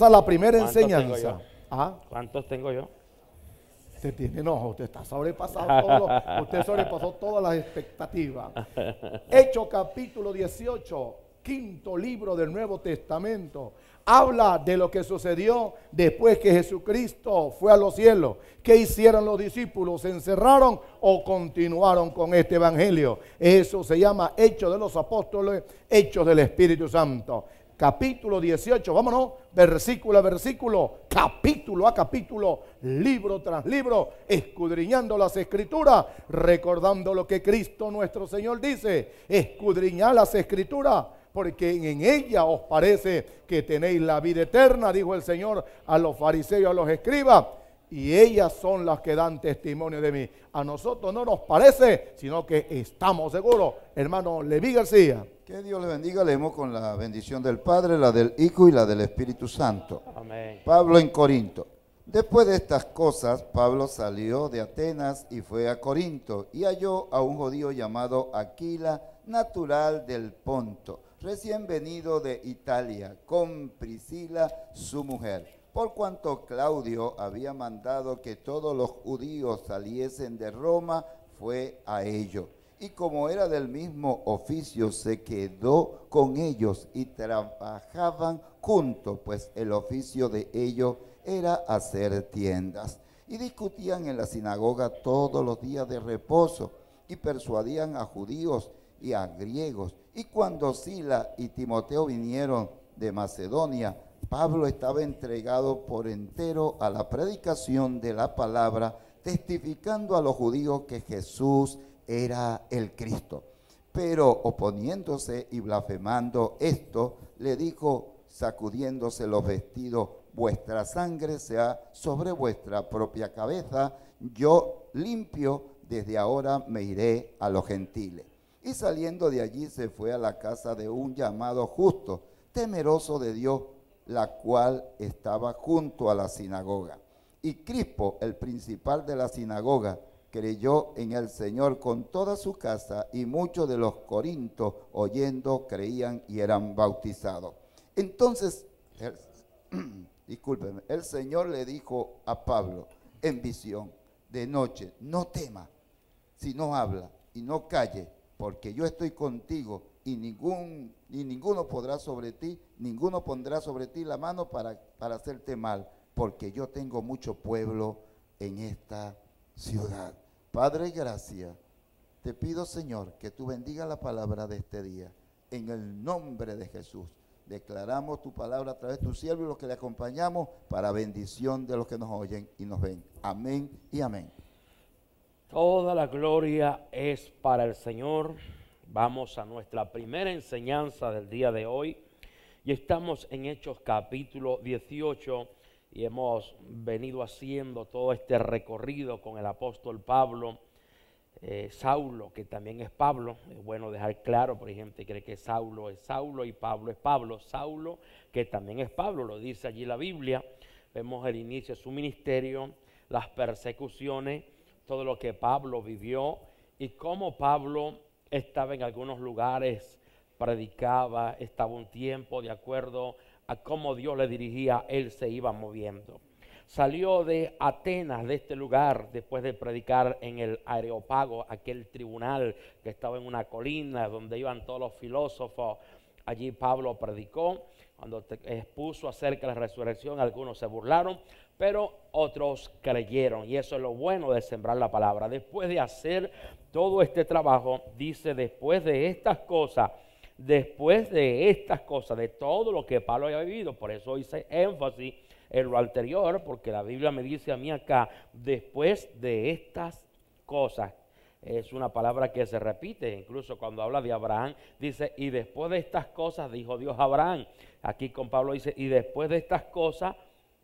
a la primera enseñanza. Ah. ¿Cuántos tengo yo? se tiene enojo, usted está sobrepasado usted sobrepasó todas las expectativas. Hecho capítulo 18, quinto libro del Nuevo Testamento, habla de lo que sucedió después que Jesucristo fue a los cielos. ¿Qué hicieron los discípulos? ¿Se encerraron o continuaron con este evangelio? Eso se llama Hechos de los Apóstoles, Hechos del Espíritu Santo capítulo 18, vámonos, versículo a versículo, capítulo a capítulo, libro tras libro, escudriñando las escrituras, recordando lo que Cristo nuestro Señor dice, escudriñad las escrituras, porque en ella os parece que tenéis la vida eterna, dijo el Señor a los fariseos, a los escribas y ellas son las que dan testimonio de mí. A nosotros no nos parece, sino que estamos seguros. Hermano Levi García. Que Dios le bendiga. Leemos con la bendición del Padre, la del Hijo y la del Espíritu Santo. Amén. Pablo en Corinto. Después de estas cosas, Pablo salió de Atenas y fue a Corinto y halló a un judío llamado Aquila, natural del Ponto, recién venido de Italia, con Priscila, su mujer por cuanto Claudio había mandado que todos los judíos saliesen de Roma, fue a ellos. Y como era del mismo oficio, se quedó con ellos y trabajaban juntos, pues el oficio de ellos era hacer tiendas. Y discutían en la sinagoga todos los días de reposo y persuadían a judíos y a griegos. Y cuando Sila y Timoteo vinieron de Macedonia, Pablo estaba entregado por entero a la predicación de la palabra, testificando a los judíos que Jesús era el Cristo. Pero oponiéndose y blasfemando esto, le dijo, sacudiéndose los vestidos, vuestra sangre sea sobre vuestra propia cabeza, yo limpio, desde ahora me iré a los gentiles. Y saliendo de allí se fue a la casa de un llamado justo, temeroso de Dios la cual estaba junto a la sinagoga. Y Crispo, el principal de la sinagoga, creyó en el Señor con toda su casa y muchos de los corintos oyendo creían y eran bautizados. Entonces, discúlpeme, el Señor le dijo a Pablo en visión de noche, no tema, si no habla y no calle, porque yo estoy contigo y, ningún, y ninguno podrá sobre ti, ninguno pondrá sobre ti la mano para, para hacerte mal, porque yo tengo mucho pueblo en esta ciudad. Padre, gracias. Te pido, Señor, que tú bendiga la palabra de este día. En el nombre de Jesús, declaramos tu palabra a través de tu siervo y los que le acompañamos para bendición de los que nos oyen y nos ven. Amén y amén. Toda la gloria es para el Señor. Vamos a nuestra primera enseñanza del día de hoy y estamos en Hechos capítulo 18 y hemos venido haciendo todo este recorrido con el apóstol Pablo, eh, Saulo, que también es Pablo. Es bueno dejar claro, por ejemplo, que cree que Saulo es Saulo y Pablo es Pablo. Saulo, que también es Pablo, lo dice allí la Biblia. Vemos el inicio de su ministerio, las persecuciones, todo lo que Pablo vivió y cómo Pablo estaba en algunos lugares, predicaba, estaba un tiempo de acuerdo a cómo Dios le dirigía, él se iba moviendo. Salió de Atenas, de este lugar, después de predicar en el Areopago, aquel tribunal que estaba en una colina donde iban todos los filósofos. Allí Pablo predicó. Cuando expuso acerca de la resurrección, algunos se burlaron, pero otros creyeron. Y eso es lo bueno de sembrar la palabra. Después de hacer todo este trabajo, dice, después de estas cosas, después de estas cosas, de todo lo que Pablo había vivido, por eso hice énfasis en lo anterior, porque la Biblia me dice a mí acá, después de estas cosas, es una palabra que se repite, incluso cuando habla de Abraham, dice, y después de estas cosas, dijo Dios a Abraham, aquí con Pablo dice, y después de estas cosas,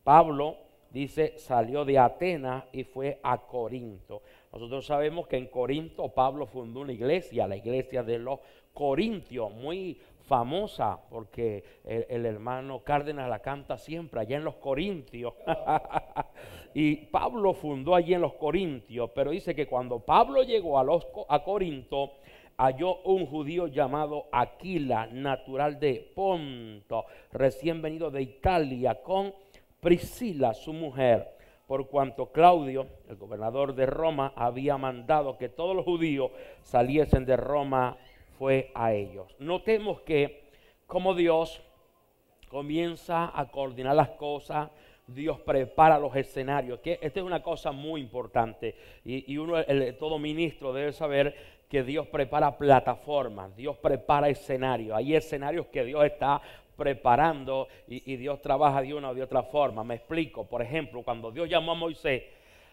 Pablo dice, salió de Atenas y fue a Corinto. Nosotros sabemos que en Corinto Pablo fundó una iglesia, la iglesia de los Corintios, muy famosa, porque el, hermano Cárdenas la canta siempre allá en los Corintios. y Pablo fundó allí en los Corintios, pero dice que cuando Pablo llegó a, a Corinto, halló un judío llamado Aquila, natural de Ponto, recién venido de Italia, con Priscila, su mujer, por cuanto Claudio, el gobernador de Roma, había mandado que todos los judíos saliesen de Roma, fue a ellos. Notemos que como Dios comienza a coordinar las cosas, Dios prepara los escenarios. Que esta es una cosa muy importante y, uno, todo ministro debe saber que Dios prepara plataformas, Dios prepara escenarios. Hay escenarios que Dios está preparando y, Dios trabaja de una o de otra forma. Me explico, por ejemplo, cuando Dios llamó a Moisés,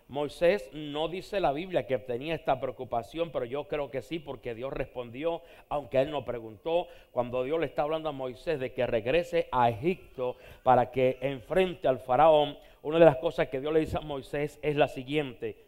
Moisés no dice la Biblia que tenía esta preocupación, pero yo creo que sí, porque Dios respondió, aunque él no preguntó, cuando Dios le está hablando a Moisés de que regrese a Egipto para que enfrente al faraón, una de las cosas que Dios le dice a Moisés es la siguiente.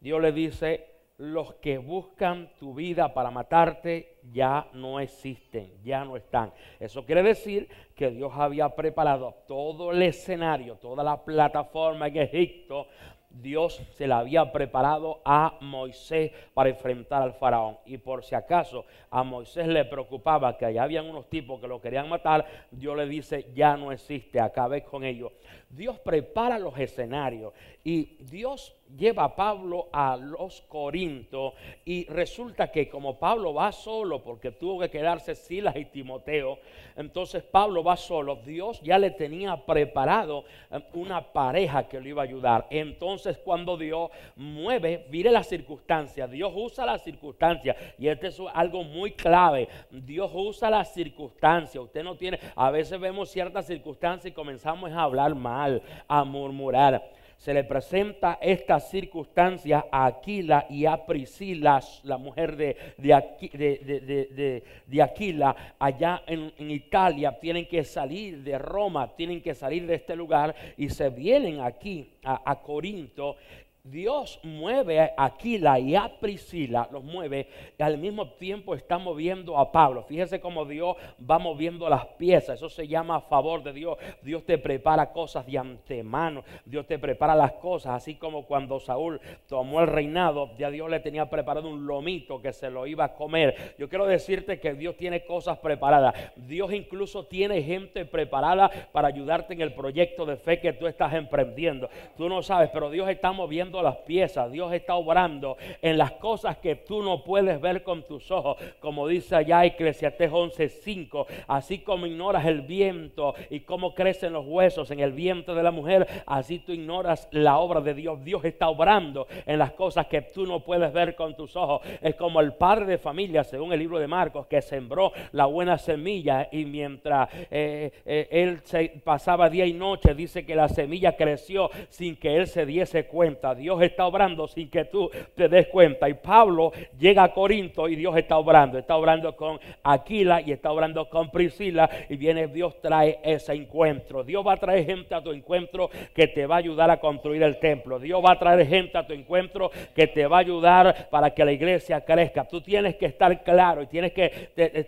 Dios le dice, los que buscan tu vida para matarte ya no existen, ya no están. Eso quiere decir que Dios había preparado todo el escenario, toda la plataforma en Egipto. Dios se la había preparado a Moisés para enfrentar al faraón. Y por si acaso a Moisés le preocupaba que allá habían unos tipos que lo querían matar, Dios le dice, ya no existe, acabé con ellos. Dios prepara los escenarios y Dios lleva a Pablo a los Corintos y resulta que como Pablo va solo porque tuvo que quedarse Silas y Timoteo, entonces Pablo va solo, Dios ya le tenía preparado eh, una pareja que lo iba a ayudar. Entonces cuando Dios mueve, mire las circunstancias, Dios usa las circunstancias y este es algo muy clave, Dios usa las circunstancias, usted no tiene, a veces vemos ciertas circunstancias y comenzamos a hablar mal a murmurar. Se le presenta esta circunstancia a Aquila y a Priscila, la mujer de, de, de, Aquila, allá en, Italia. Tienen que salir de Roma, tienen que salir de este lugar y se vienen aquí a Corinto Dios mueve a Aquila y a Priscila, los mueve, al mismo tiempo está moviendo a Pablo. Fíjese cómo Dios va moviendo las piezas. Eso se llama a favor de Dios. Dios te prepara cosas de antemano. Dios te prepara las cosas. Así como cuando Saúl tomó el reinado, ya Dios le tenía preparado un lomito que se lo iba a comer. Yo quiero decirte que Dios tiene cosas preparadas. Dios incluso tiene gente preparada para ayudarte en el proyecto de fe que tú estás emprendiendo. Tú no sabes, pero Dios está moviendo las piezas, Dios está obrando en las cosas que tú no puedes ver con tus ojos, como dice allá Ecclesiastes 11:5, así como ignoras el viento y cómo crecen los huesos en el viento de la mujer, así tú ignoras la obra de Dios. Dios está obrando en las cosas que tú no puedes ver con tus ojos. Es como el padre de familia, según el libro de Marcos, que sembró la buena semilla y mientras eh, eh, él se pasaba día y noche, dice que la semilla creció sin que él se diese cuenta. Dios está obrando sin que tú te des cuenta. Y Pablo llega a Corinto y Dios está obrando. Está obrando con Aquila y está obrando con Priscila. Y viene Dios trae ese encuentro. Dios va a traer gente a tu encuentro que te va a ayudar a construir el templo. Dios va a traer gente a tu encuentro que te va a ayudar para que la iglesia crezca. Tú tienes que estar claro y tienes que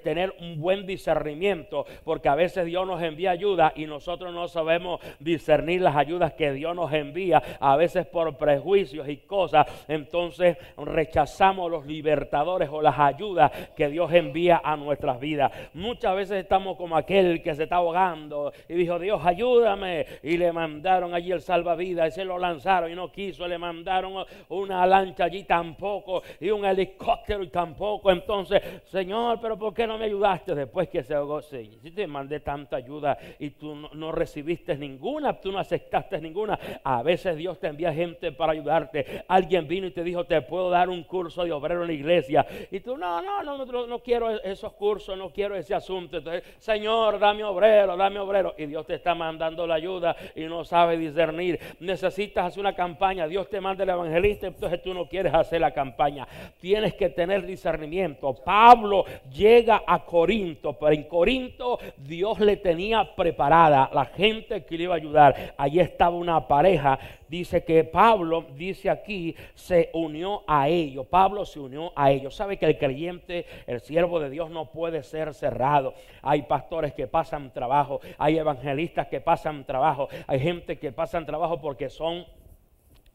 tener un buen discernimiento porque a veces Dios nos envía ayuda y nosotros no sabemos discernir las ayudas que Dios nos envía. A veces por prejuicio juicios y cosas, entonces rechazamos los libertadores o las ayudas que Dios envía a nuestras vidas. Muchas veces estamos como aquel que se está ahogando y dijo, Dios, ayúdame. Y le mandaron allí el salvavidas y se lo lanzaron y no quiso. Le mandaron una lancha allí tampoco y un helicóptero y tampoco. Entonces, Señor, pero ¿por qué no me ayudaste después que se ahogó? Sí, si te mandé tanta ayuda y tú no recibiste ninguna, tú no aceptaste ninguna. A veces Dios te envía gente para ayudarte. Alguien vino y te dijo, te puedo dar un curso de obrero en la iglesia. Y tú, no, no, no, no, quiero e-, esos cursos, no quiero ese asunto. Entonces, Señor, dame obrero, dame obrero. Y Dios te está mandando la ayuda y no sabe discernir. Necesitas hacer una campaña, Dios te manda el evangelista, entonces tú no quieres hacer la campaña. Tienes que tener discernimiento. Pablo llega a Corinto, pero en Corinto Dios le tenía preparada la gente que le iba a ayudar. Allí estaba una pareja dice que Pablo, dice aquí, se unió a ellos. Pablo se unió a ellos. Sabe que el creyente, el siervo de Dios no puede ser cerrado. Hay pastores que pasan trabajo, hay evangelistas que pasan trabajo, hay gente que pasan trabajo porque son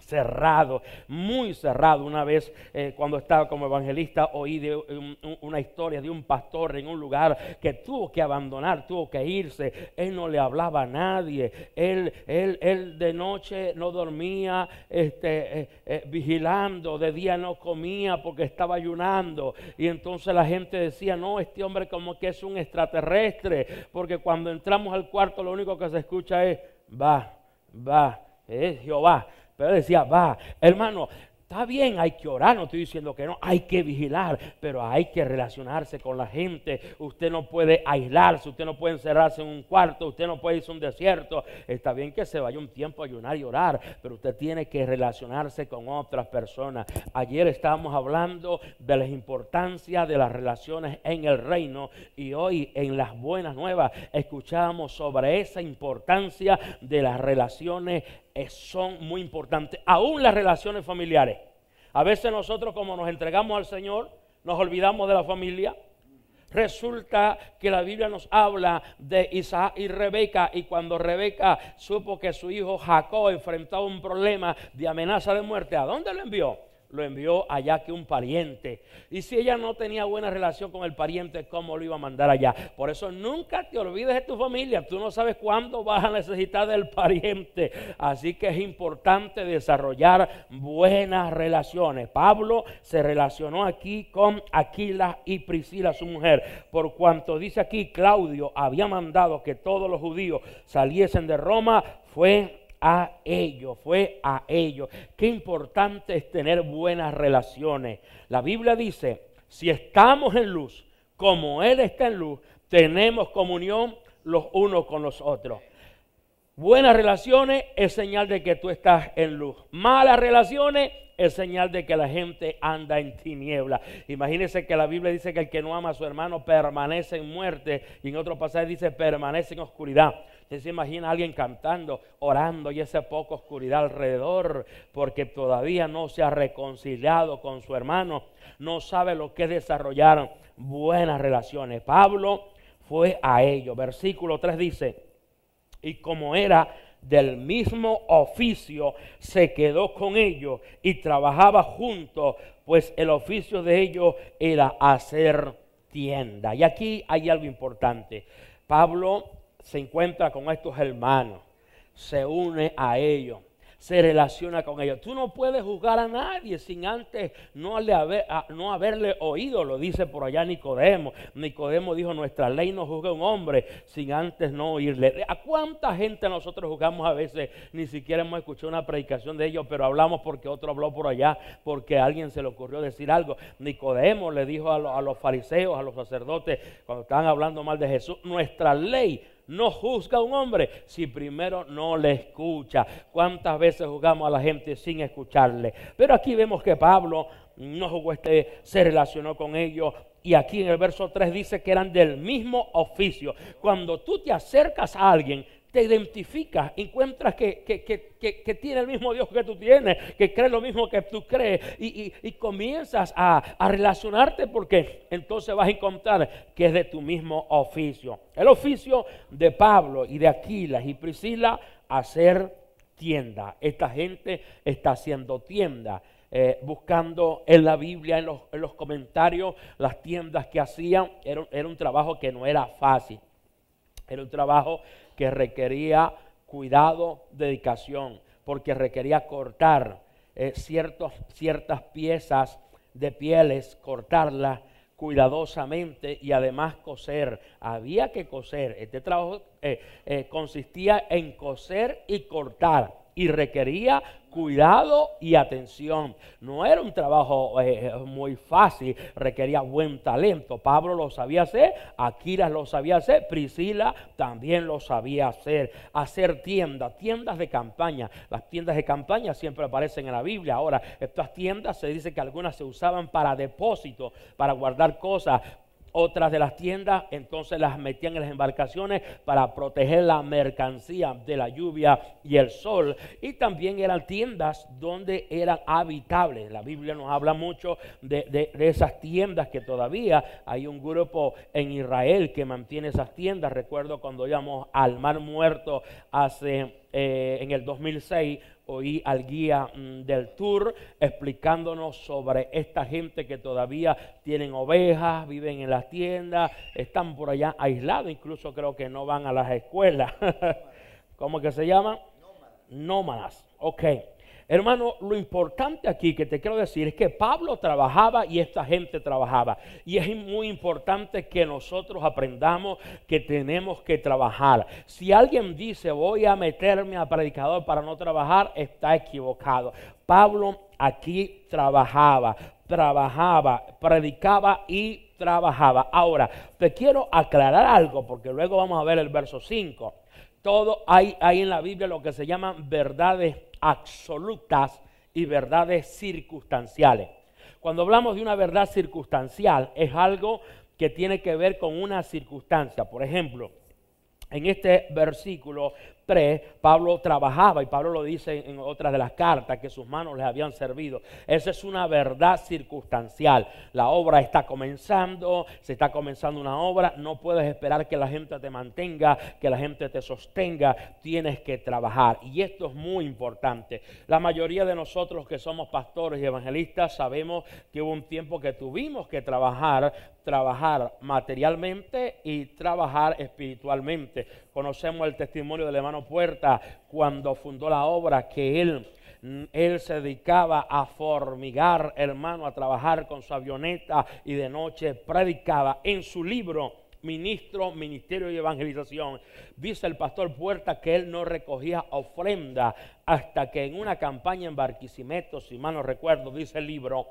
cerrado, muy cerrado. Una vez eh, cuando estaba como evangelista oí de una historia de un pastor en un lugar que tuvo que abandonar, tuvo que irse. Él no le hablaba a nadie. Él, de noche no dormía, este, eh, eh, vigilando, de día no comía porque estaba ayunando. Y entonces la gente decía, no, este hombre como que es un extraterrestre, porque cuando entramos al cuarto lo único que se escucha es, va, va, es Jehová. Pero decía, va, hermano, está bien, hay que orar, no estoy diciendo que no, hay que vigilar, pero hay que relacionarse con la gente. Usted no puede aislarse, usted no puede encerrarse en un cuarto, usted no puede irse a un desierto. Está bien que se vaya un tiempo a ayunar y orar, pero usted tiene que relacionarse con otras personas. Ayer estábamos hablando de la importancia de las relaciones en el reino y hoy en las buenas nuevas escuchábamos sobre esa importancia de las relaciones son muy importantes, aún las relaciones familiares. A veces nosotros como nos entregamos al Señor, nos olvidamos de la familia. Resulta que la Biblia nos habla de Isaac y Rebeca y cuando Rebeca supo que su hijo Jacob enfrentaba un problema de amenaza de muerte, ¿a dónde lo envió? lo envió allá que un pariente. Y si ella no tenía buena relación con el pariente, ¿cómo lo iba a mandar allá? Por eso nunca te olvides de tu familia. Tú no sabes cuándo vas a necesitar del pariente. Así que es importante desarrollar buenas relaciones. Pablo se relacionó aquí con Aquila y Priscila, su mujer, por cuanto dice aquí, Claudio había mandado que todos los judíos saliesen de Roma, fue a ellos, fue a ellos. Qué importante es tener buenas relaciones. La Biblia dice, si estamos en luz, como Él está en luz, tenemos comunión los unos con los otros. Buenas relaciones es señal de que tú estás en luz. Malas relaciones es señal de que la gente anda en tiniebla. Imagínense que la Biblia dice que el que no ama a su hermano permanece en muerte y en otro pasaje dice permanece en oscuridad. Usted se imagina a alguien cantando, orando y esa poca oscuridad alrededor porque todavía no se ha reconciliado con su hermano, no sabe lo que desarrollaron buenas relaciones. Pablo fue a ello. Versículo 3 dice, y como era del mismo oficio, se quedó con ellos y trabajaba juntos, pues el oficio de ellos era hacer tienda. Y aquí hay algo importante. Pablo se encuentra con estos hermanos, se une a ellos, se relaciona con ellos. Tú no puedes juzgar a nadie sin antes no, no haberle oído, lo dice por allá Nicodemo. Nicodemo dijo, nuestra ley no juzga a un hombre sin antes no oírle. ¿A cuánta gente nosotros juzgamos a veces? Ni siquiera hemos escuchado una predicación de ellos, pero hablamos porque otro habló por allá, porque a alguien se le ocurrió decir algo. Nicodemo le dijo a a los fariseos, a los sacerdotes, cuando estaban hablando mal de Jesús, nuestra ley no juzga a un hombre si primero no le escucha. ¿Cuántas veces juzgamos a la gente sin escucharle? Pero aquí vemos que Pablo no jugó este, se relacionó con ellos. Y aquí en el verso 3 dice que eran del mismo oficio. Cuando tú te acercas a alguien, te identificas, encuentras que, tiene el mismo Dios que tú tienes, que cree lo mismo que tú crees, y, comienzas a, relacionarte porque entonces vas a encontrar que es de tu mismo oficio. El oficio de Pablo y de Aquila y Priscila, hacer tienda. Esta gente está haciendo tienda. Eh, buscando en la Biblia, en los, comentarios, las tiendas que hacían, era, era un trabajo que no era fácil. Era un trabajo que requería cuidado, dedicación, porque requería cortar eh, ciertas piezas de pieles, cortarlas cuidadosamente y además coser. Había que coser. Este trabajo eh, eh, consistía en coser y cortar y requería cuidado y atención. No era un trabajo eh, muy fácil, requería buen talento. Pablo lo sabía hacer, Aquila lo sabía hacer, Priscila también lo sabía hacer. Hacer tiendas, tiendas de campaña. Las tiendas de campaña siempre aparecen en la Biblia. Ahora, estas tiendas se dice que algunas se usaban para depósito, para guardar cosas, otras de las tiendas entonces las metían en las embarcaciones para proteger la mercancía de la lluvia y el sol. Y también eran tiendas donde eran habitables. La Biblia nos habla mucho de, esas tiendas que todavía hay un grupo en Israel que mantiene esas tiendas. Recuerdo cuando íbamos al Mar Muerto hace, eh, en el 2006 oí al guía mm, del tour explicándonos sobre esta gente que todavía tienen ovejas, viven en las tiendas, están por allá aislados, incluso creo que no van a las escuelas. ¿Cómo que se llaman? Nómadas. Nómadas. Ok. Hermano, lo importante aquí que te quiero decir es que Pablo trabajaba y esta gente trabajaba. Y es muy importante que nosotros aprendamos que tenemos que trabajar. Si alguien dice voy a meterme a predicador para no trabajar, está equivocado. Pablo aquí trabajaba, trabajaba, predicaba y trabajaba. Ahora, te quiero aclarar algo porque luego vamos a ver el verso 5. Todo hay, en la Biblia lo que se llaman verdades absolutas y verdades circunstanciales. Cuando hablamos de una verdad circunstancial, es algo que tiene que ver con una circunstancia. Por ejemplo, en este versículo Pablo trabajaba, y Pablo lo dice en otras de las cartas, que sus manos les habían servido. Esa es una verdad circunstancial. La obra está comenzando, se está comenzando una obra, no puedes esperar que la gente te mantenga, que la gente te sostenga, tienes que trabajar. Y esto es muy importante. La mayoría de nosotros que somos pastores y evangelistas sabemos que hubo un tiempo que tuvimos que trabajar, trabajar materialmente y trabajar espiritualmente Conocemos el testimonio del hermano Puerta cuando fundó la obra que él él se dedicaba a formigar, hermano, a trabajar con su avioneta y de noche predicaba en su libro. Ministro, Ministerio y Evangelización. Dice el pastor Puerta que él no recogía ofrenda hasta que en una campaña en Barquisimeto, si mal no recuerdo, dice el libro,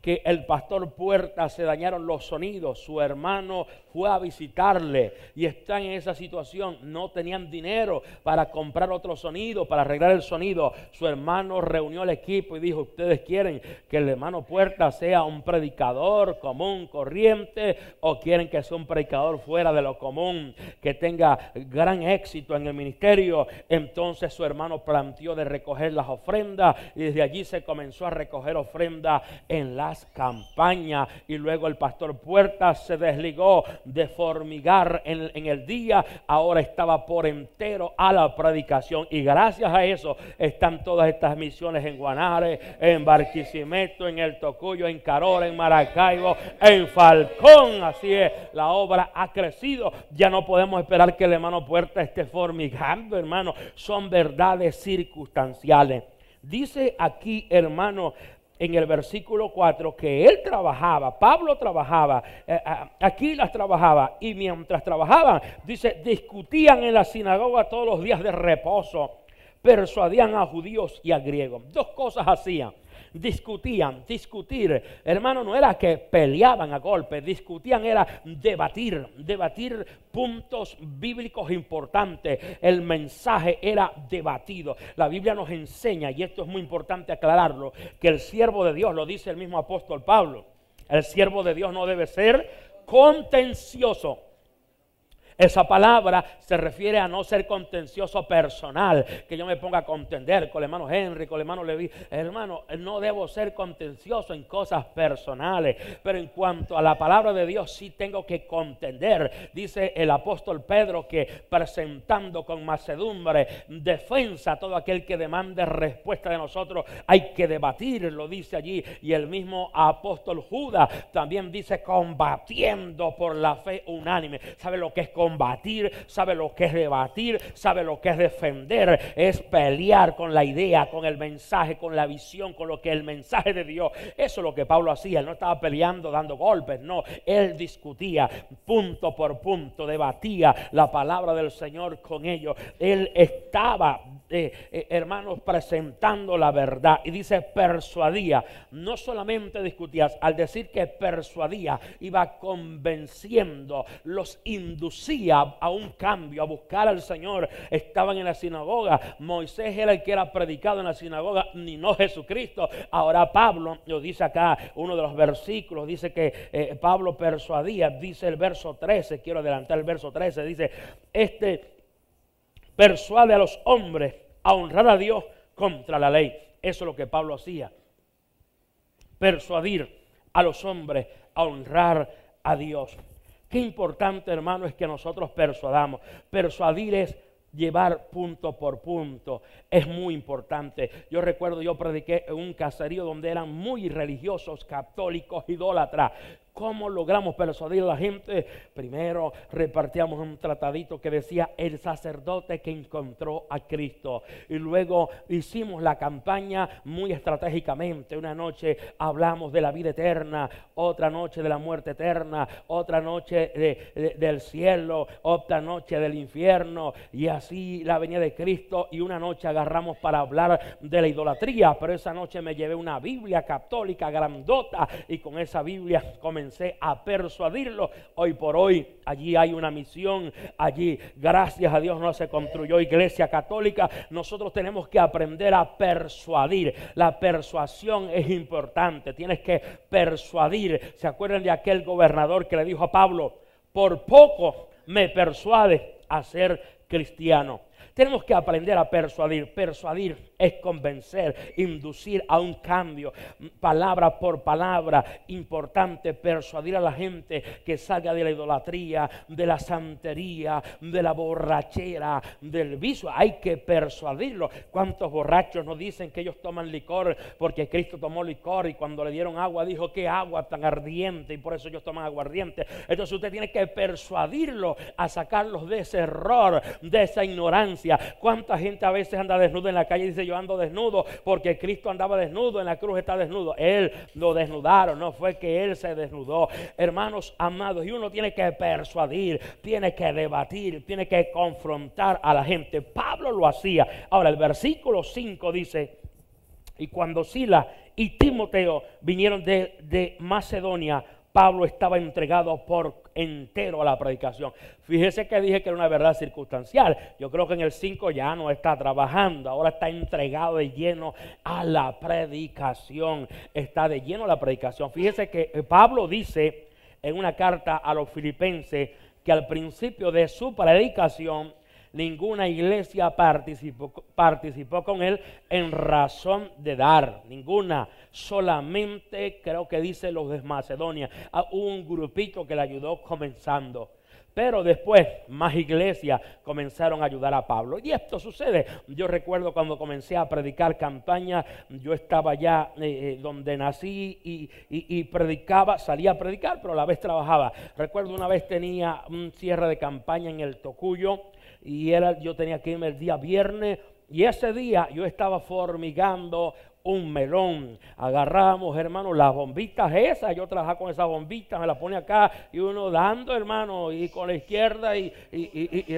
que el pastor Puerta se dañaron los sonidos, su hermano fue a visitarle y están en esa situación, no tenían dinero para comprar otro sonido, para arreglar el sonido. Su hermano reunió al equipo y dijo, ustedes quieren que el hermano Puerta sea un predicador común, corriente, o quieren que sea un predicador fuera de lo común, que tenga gran éxito en el ministerio. Entonces su hermano planteó de recoger las ofrendas y desde allí se comenzó a recoger ofrendas en las campañas. Y luego el pastor Puerta se desligó de formigar en, el día, ahora estaba por entero a la predicación. Y gracias a eso están todas estas misiones en Guanare, en Barquisimeto, en El Tocuyo, en Carora, en Maracaibo, en Falcón. Así es, la obra ha crecido. Ya no podemos esperar que el hermano Puerta esté formigando, hermano. Son verdades circunstanciales. Dice aquí, hermano, en el versículo 4 que él trabajaba, Pablo trabajaba, eh, Aquilas aquí las trabajaba, y mientras trabajaban, dice, discutían en la sinagoga todos los días de reposo persuadían a judíos y a griegos. Dos cosas hacían. Discutían, discutir. Hermano, no era que peleaban a golpes, discutían era debatir, debatir puntos bíblicos importantes. El mensaje era debatido. La Biblia nos enseña, y esto es muy importante aclararlo, que el siervo de Dios, lo dice el mismo apóstol Pablo, el siervo de Dios no debe ser contencioso esa palabra se refiere a no ser contencioso personal, que yo me ponga a contender con el hermano Henry, con el hermano Levi. Hermano, no debo ser contencioso en cosas personales, pero en cuanto a la palabra de Dios sí tengo que contender. Dice el apóstol Pedro que presentando con macedumbre defensa a todo aquel que demande respuesta de nosotros, hay que debatir, lo dice allí. Y el mismo apóstol Judas también dice combatiendo por la fe unánime. ¿Sabe lo que es combatir, sabe lo que es debatir, sabe lo que es defender, es pelear con la idea, con el mensaje, con la visión, con lo que es el mensaje de Dios. Eso es lo que Pablo hacía, él no estaba peleando dando golpes, no, él discutía punto por punto, debatía la palabra del Señor con ellos. Él estaba eh, eh, hermanos, presentando la verdad. Y dice, persuadía. No solamente discutías, al decir que persuadía, iba convenciendo, los inducía a un cambio, a buscar al Señor. Estaban en la sinagoga. Moisés era el que era predicado en la sinagoga, ni no Jesucristo. Ahora Pablo, lo dice acá uno de los versículos, dice que eh, Pablo persuadía, dice el verso 13, quiero adelantar el verso 13, dice, este persuade a los hombres a honrar a Dios contra la ley. Eso es lo que Pablo hacía. Persuadir a los hombres a honrar a Dios. Qué importante, hermano, es que nosotros persuadamos. Persuadir es llevar punto por punto. Es muy importante. Yo recuerdo, yo prediqué en un caserío donde eran muy religiosos, católicos, idólatras. ¿Cómo logramos persuadir a la gente? Primero repartíamos un tratadito que decía el sacerdote que encontró a Cristo. Y luego hicimos la campaña muy estratégicamente. Una noche hablamos de la vida eterna, otra noche de la muerte eterna, otra noche del cielo, otra noche del infierno. Y así la venía de Cristo. Y una noche agarramos para hablar de la idolatría. Pero esa noche me llevé una Biblia católica grandota y con esa Biblia comenzamos a persuadirlo, Hoy por hoy allí hay una misión, allí gracias a Dios no se construyó iglesia católica. Nosotros tenemos que aprender a persuadir. La persuasión es importante, tienes que persuadir. ¿Se acuerdan de aquel gobernador que le dijo a Pablo, por poco me persuade a ser cristiano? Tenemos que aprender a persuadir. Persuadir es convencer, inducir a un cambio, palabra por palabra. Importante persuadir a la gente que salga de la idolatría, de la santería, de la borrachera, del vicio. Hay que persuadirlo. ¿Cuántos borrachos nos dicen que ellos toman licor porque Cristo tomó licor y cuando le dieron agua dijo que agua tan ardiente y por eso ellos toman agua ardiente? Entonces usted tiene que persuadirlo a sacarlos de ese error, de esa ignorancia ¿Cuánta gente a veces anda desnudo en la calle y dice yo ando desnudo? Porque Cristo andaba desnudo, en la cruz está desnudo. Él lo desnudaron, no fue que él se desnudó. Hermanos amados, y uno tiene que persuadir, tiene que debatir, tiene que confrontar a la gente. Pablo lo hacía. Ahora, el versículo 5 dice, y cuando Sila y Timoteo vinieron de, de Macedonia, Pablo estaba entregado por entero a la predicación. Fíjese que dije que era una verdad circunstancial. Yo creo que en el 5 ya no está trabajando, ahora está entregado de lleno a la predicación. Está de lleno a la predicación. Fíjese que eh, Pablo dice en una carta a los filipenses que al principio de su predicación ninguna iglesia participó, participó con él en razón de dar, ninguna, solamente creo que dice los de Macedonia, a ah, un grupito que le ayudó comenzando. Pero después más iglesias comenzaron a ayudar a Pablo. Y esto sucede. Yo recuerdo cuando comencé a predicar campaña, yo estaba allá eh, eh, donde nací y, y, predicaba, salía a predicar, pero a la vez trabajaba. Recuerdo una vez tenía un cierre de campaña en el Tocuyo y era, yo tenía que irme el día viernes y ese día yo estaba formigando un melón. Agarramos, hermano, las bombitas esas. Yo trabajaba con esas bombitas, me las pone acá y uno dando, hermano, y con la izquierda y,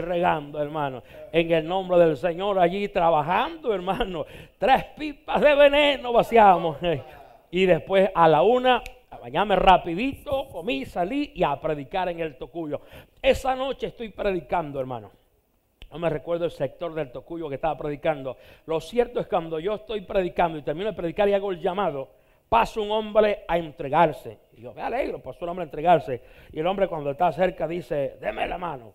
regando, hermano. En el nombre del Señor allí trabajando, hermano. Tres pipas de veneno vaciamos. Eh. Y después a la una bañame rapidito, comí, salí y a predicar en el tocuyo. Esa noche estoy predicando, hermano. No me recuerdo el sector del Tocuyo que estaba predicando. Lo cierto es que cuando yo estoy predicando y termino de predicar y hago el llamado, pasa un hombre a entregarse. Y yo me alegro, pasó un hombre a entregarse. Y el hombre cuando está cerca dice, deme la mano.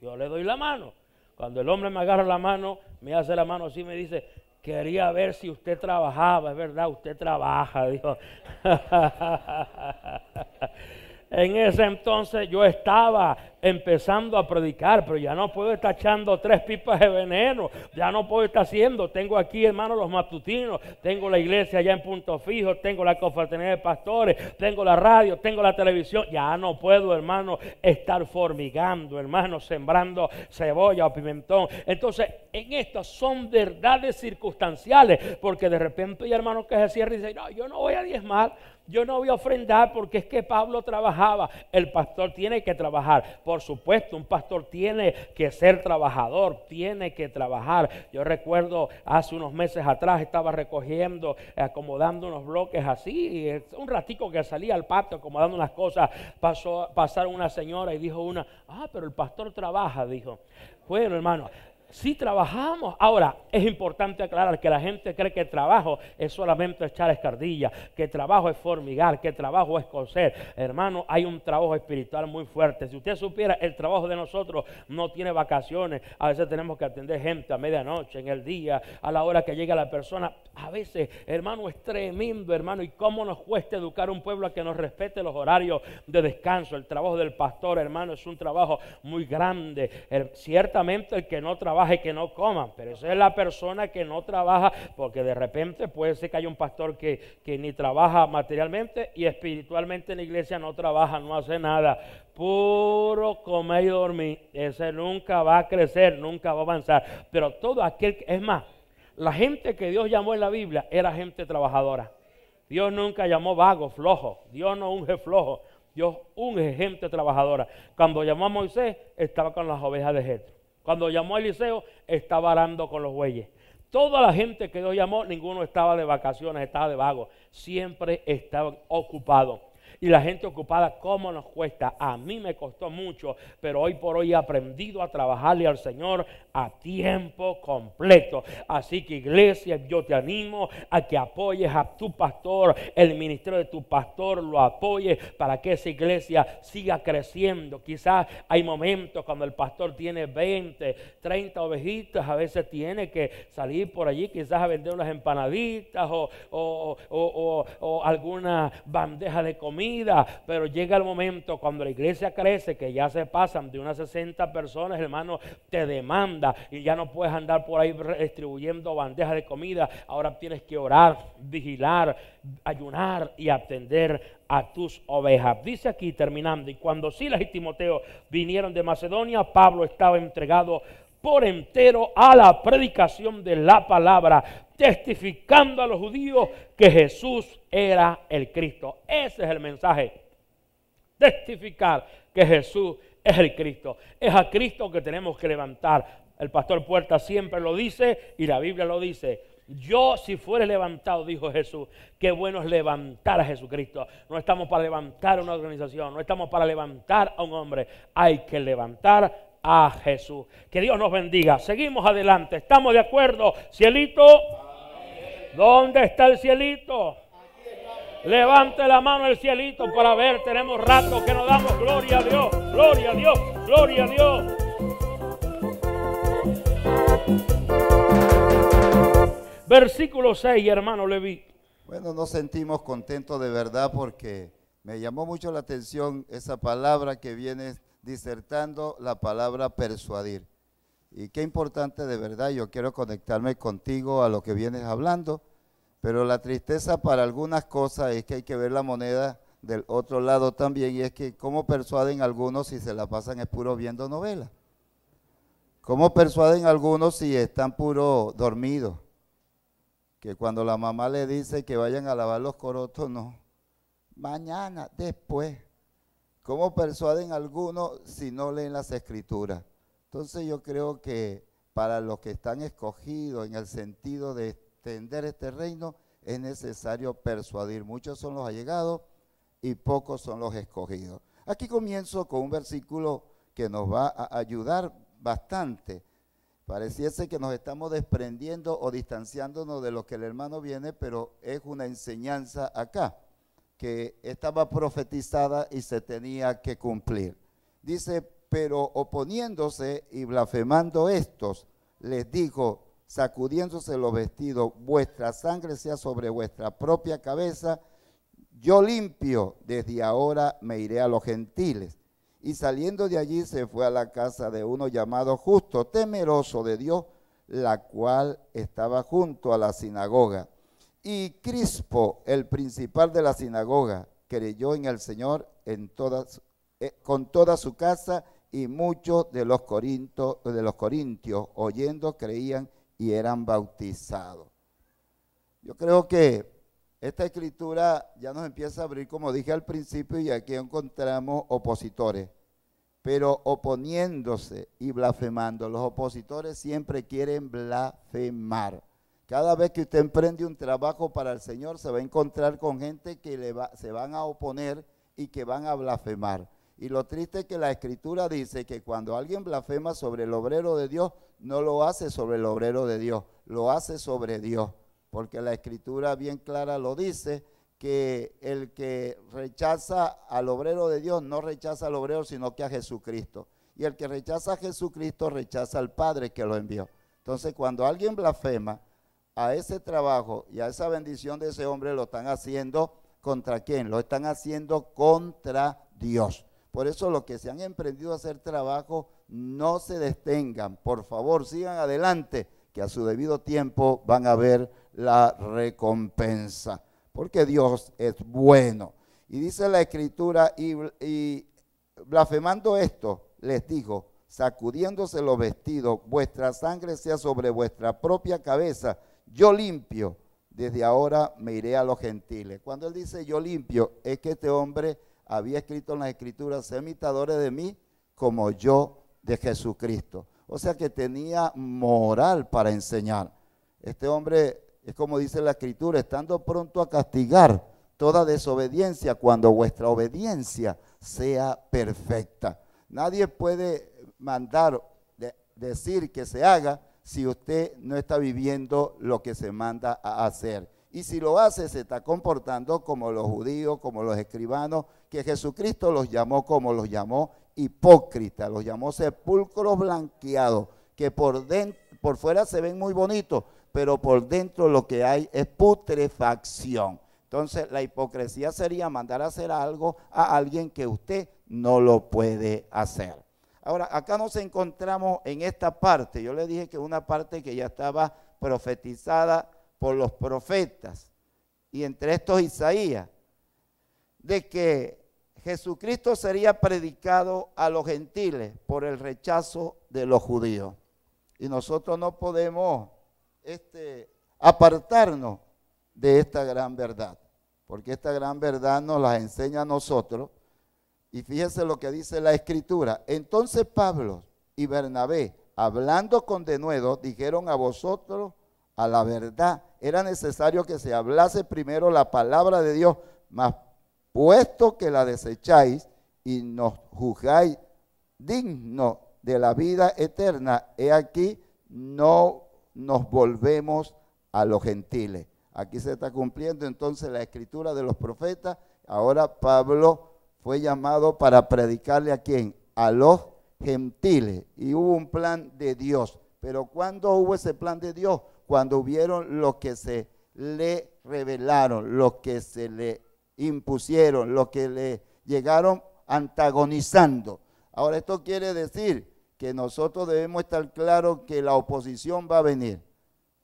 Yo le doy la mano. Cuando el hombre me agarra la mano, me hace la mano así y me dice, quería ver si usted trabajaba. Es verdad, usted trabaja. Dijo. En ese entonces yo estaba empezando a predicar, pero ya no puedo estar echando tres pipas de veneno, ya no puedo estar haciendo. Tengo aquí, hermano, los matutinos, tengo la iglesia allá en punto fijo, tengo la confraternidad de pastores, tengo la radio, tengo la televisión. Ya no puedo, hermano, estar formigando, hermano, sembrando cebolla o pimentón. Entonces, en esto son verdades circunstanciales, porque de repente hay hermano que se cierra y dice: no, yo no voy a diezmar. Yo no voy a ofrendar porque es que Pablo trabajaba. El pastor tiene que trabajar. Por supuesto, un pastor tiene que ser trabajador, tiene que trabajar. Yo recuerdo hace unos meses atrás estaba recogiendo, acomodando unos bloques así. un ratico que salía al patio acomodando unas cosas, pasó, pasaron una señora y dijo una, ah, pero el pastor trabaja, dijo. Bueno, hermano, si trabajamos. Ahora, es importante aclarar que la gente cree que trabajo es solamente echar escardilla, que trabajo es formigar, que trabajo es coser. Hermano, hay un trabajo espiritual muy fuerte. Si usted supiera, el trabajo de nosotros no tiene vacaciones. A veces tenemos que atender gente a medianoche, en el día, a la hora que llega la persona. A veces, hermano, es tremendo, hermano. ¿Y cómo nos cuesta educar a un pueblo a que nos respete los horarios de descanso? El trabajo del pastor, hermano, es un trabajo muy grande. ciertamente el que no trabaja que no coman. Pero esa es la persona que no trabaja, porque de repente puede ser que haya un pastor que, que ni trabaja materialmente y espiritualmente en la iglesia no trabaja, no hace nada. Puro comer y dormir. Ese nunca va a crecer, nunca va a avanzar. Pero todo aquel, que, es más, la gente que Dios llamó en la Biblia era gente trabajadora. Dios nunca llamó vago, flojo. Dios no unge flojo. Dios unge gente trabajadora. Cuando llamó a Moisés, estaba con las ovejas de Jetro. Cuando llamó a Eliseo, estaba arando con los bueyes. Toda la gente que Dios llamó, ninguno estaba de vacaciones, estaba de vago. Siempre estaban ocupados y la gente ocupada, ¿cómo nos cuesta? A mí me costó mucho, pero hoy por hoy he aprendido a trabajarle al Señor a tiempo completo. Así que iglesia, yo te animo a que apoyes a tu pastor, el ministerio de tu pastor lo apoye para que esa iglesia siga creciendo. Quizás hay momentos cuando el pastor tiene 20, 30 ovejitas, a veces tiene que salir por allí quizás a vender unas empanaditas o alguna bandeja de comida pero llega el momento cuando la iglesia crece, que ya se pasan de unas 60 personas, hermano, te demanda y ya no puedes andar por ahí distribuyendo bandejas de comida, ahora tienes que orar, vigilar, ayunar y atender a tus ovejas. Dice aquí terminando, y cuando Silas y Timoteo vinieron de Macedonia, Pablo estaba entregado por entero a la predicación de la palabra, testificando a los judíos que Jesús era el Cristo. Ese es el mensaje. Testificar que Jesús es el Cristo. Es a Cristo que tenemos que levantar. El pastor Puerta siempre lo dice y la Biblia lo dice. Yo si fuere levantado, dijo Jesús, qué bueno es levantar a Jesucristo. No estamos para levantar una organización, no estamos para levantar a un hombre. Hay que levantar a Jesús. Que Dios nos bendiga. Seguimos adelante. ¿Estamos de acuerdo? Cielito. ¿Dónde está el cielito? Levante la mano el cielito para ver. Tenemos rato que nos damos. Gloria a Dios. Gloria a Dios. Gloria a Dios. Versículo 6, hermano Leví. Bueno, nos sentimos contentos de verdad porque me llamó mucho la atención esa palabra que viene disertando la palabra persuadir. Y qué importante de verdad, yo quiero conectarme contigo a lo que vienes hablando, pero la tristeza para algunas cosas es que hay que ver la moneda del otro lado también, y es que cómo persuaden algunos si se la pasan es puro viendo novelas. ¿Cómo persuaden algunos si están puro dormidos? Que cuando la mamá le dice que vayan a lavar los corotos, no. Mañana, después. ¿Cómo persuaden algunos si no leen las escrituras? Entonces yo creo que para los que están escogidos en el sentido de extender este reino, es necesario persuadir. Muchos son los allegados y pocos son los escogidos. Aquí comienzo con un versículo que nos va a ayudar bastante. Pareciese que nos estamos desprendiendo o distanciándonos de lo que el hermano viene, pero es una enseñanza acá que estaba profetizada y se tenía que cumplir. Dice, pero oponiéndose y blasfemando estos, les dijo, sacudiéndose los vestidos, vuestra sangre sea sobre vuestra propia cabeza, yo limpio, desde ahora me iré a los gentiles. Y saliendo de allí se fue a la casa de uno llamado justo, temeroso de Dios, la cual estaba junto a la sinagoga y Crispo, el principal de la sinagoga, creyó en el Señor en todas, eh, con toda su casa y muchos de los, corinto, de los corintios oyendo creían y eran bautizados. Yo creo que esta escritura ya nos empieza a abrir, como dije al principio, y aquí encontramos opositores, pero oponiéndose y blasfemando. Los opositores siempre quieren blasfemar. Cada vez que usted emprende un trabajo para el Señor, se va a encontrar con gente que le va, se van a oponer y que van a blasfemar. Y lo triste es que la escritura dice que cuando alguien blasfema sobre el obrero de Dios, no lo hace sobre el obrero de Dios, lo hace sobre Dios. Porque la escritura bien clara lo dice, que el que rechaza al obrero de Dios no rechaza al obrero, sino que a Jesucristo. Y el que rechaza a Jesucristo rechaza al Padre que lo envió. Entonces cuando alguien blasfema, a ese trabajo y a esa bendición de ese hombre lo están haciendo contra quién? Lo están haciendo contra Dios. Por eso los que se han emprendido a hacer trabajo, no se detengan. Por favor, sigan adelante, que a su debido tiempo van a ver la recompensa. Porque Dios es bueno. Y dice la escritura, y, blasfemando esto, les dijo, sacudiéndose los vestidos, vuestra sangre sea sobre vuestra propia cabeza yo limpio, desde ahora me iré a los gentiles. Cuando él dice yo limpio, es que este hombre había escrito en las escrituras, sé imitadores de mí como yo de Jesucristo. O sea que tenía moral para enseñar. Este hombre, es como dice la escritura, estando pronto a castigar toda desobediencia cuando vuestra obediencia sea perfecta. Nadie puede mandar, decir que se haga si usted no está viviendo lo que se manda a hacer. Y si lo hace, se está comportando como los judíos, como los escribanos, que Jesucristo los llamó como los llamó hipócritas, los llamó sepulcros blanqueados, que por, dentro, por fuera se ven muy bonitos, pero por dentro lo que hay es putrefacción. Entonces, la hipocresía sería mandar a hacer algo a alguien que usted no lo puede hacer. Ahora, acá nos encontramos en esta parte. Yo le dije que una parte que ya estaba profetizada por los profetas, y entre estos Isaías, de que Jesucristo sería predicado a los gentiles por el rechazo de los judíos. Y nosotros no podemos este, apartarnos de esta gran verdad, porque esta gran verdad nos la enseña a nosotros y fíjese lo que dice la escritura. Entonces Pablo y Bernabé, hablando con denuedo, dijeron a vosotros a la verdad. Era necesario que se hablase primero la palabra de Dios, mas puesto que la desecháis y nos juzgáis digno de la vida eterna, he aquí, no nos volvemos a los gentiles. Aquí se está cumpliendo entonces la escritura de los profetas. Ahora Pablo fue llamado para predicarle a quién? A los gentiles. Y hubo un plan de Dios. Pero ¿cuándo hubo ese plan de Dios? Cuando hubieron los que se le revelaron, los que se le impusieron, los que le llegaron antagonizando. Ahora esto quiere decir que nosotros debemos estar claros que la oposición va a venir.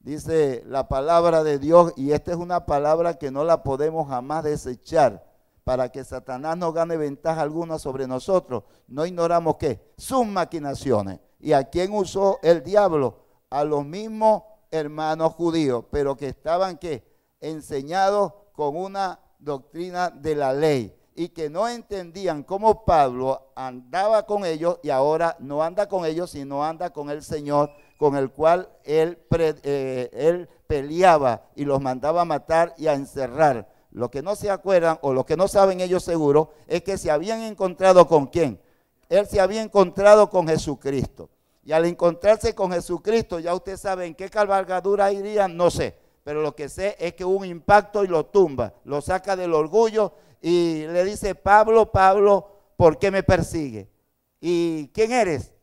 Dice la palabra de Dios y esta es una palabra que no la podemos jamás desechar para que Satanás no gane ventaja alguna sobre nosotros. No ignoramos qué, sus maquinaciones. ¿Y a quién usó el diablo? A los mismos hermanos judíos, pero que estaban qué, enseñados con una doctrina de la ley y que no entendían cómo Pablo andaba con ellos y ahora no anda con ellos, sino anda con el Señor, con el cual él, eh, él peleaba y los mandaba a matar y a encerrar lo que no se acuerdan o lo que no saben ellos seguro es que se habían encontrado con quién. Él se había encontrado con Jesucristo. Y al encontrarse con Jesucristo, ya usted saben en qué cabalgadura irían, no sé. Pero lo que sé es que hubo un impacto y lo tumba, lo saca del orgullo y le dice, Pablo, Pablo, ¿por qué me persigue? ¿Y quién eres?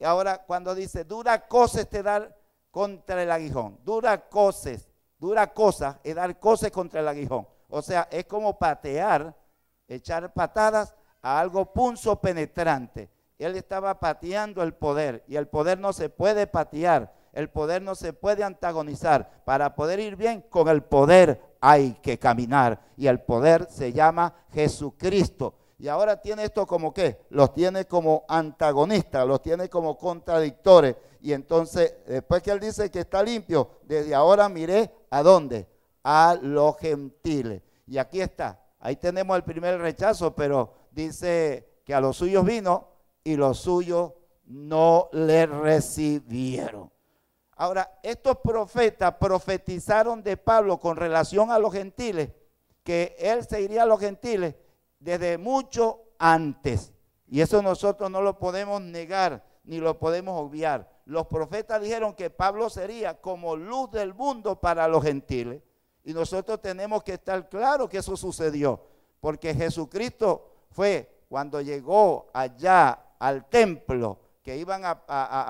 Y ahora cuando dice, dura cosas te dar contra el aguijón, dura cosas, dura cosa es dar cosas contra el aguijón. O sea, es como patear, echar patadas a algo punzo penetrante. Él estaba pateando el poder y el poder no se puede patear, el poder no se puede antagonizar. Para poder ir bien con el poder hay que caminar y el poder se llama Jesucristo. Y ahora tiene esto como qué? Los tiene como antagonistas, los tiene como contradictores. Y entonces, después que él dice que está limpio, desde ahora miré a dónde? a los gentiles. Y aquí está, ahí tenemos el primer rechazo, pero dice que a los suyos vino y los suyos no le recibieron. Ahora, estos profetas profetizaron de Pablo con relación a los gentiles, que él se a los gentiles desde mucho antes. Y eso nosotros no lo podemos negar ni lo podemos obviar. Los profetas dijeron que Pablo sería como luz del mundo para los gentiles y nosotros tenemos que estar claro que eso sucedió, porque Jesucristo fue cuando llegó allá al templo que iban a,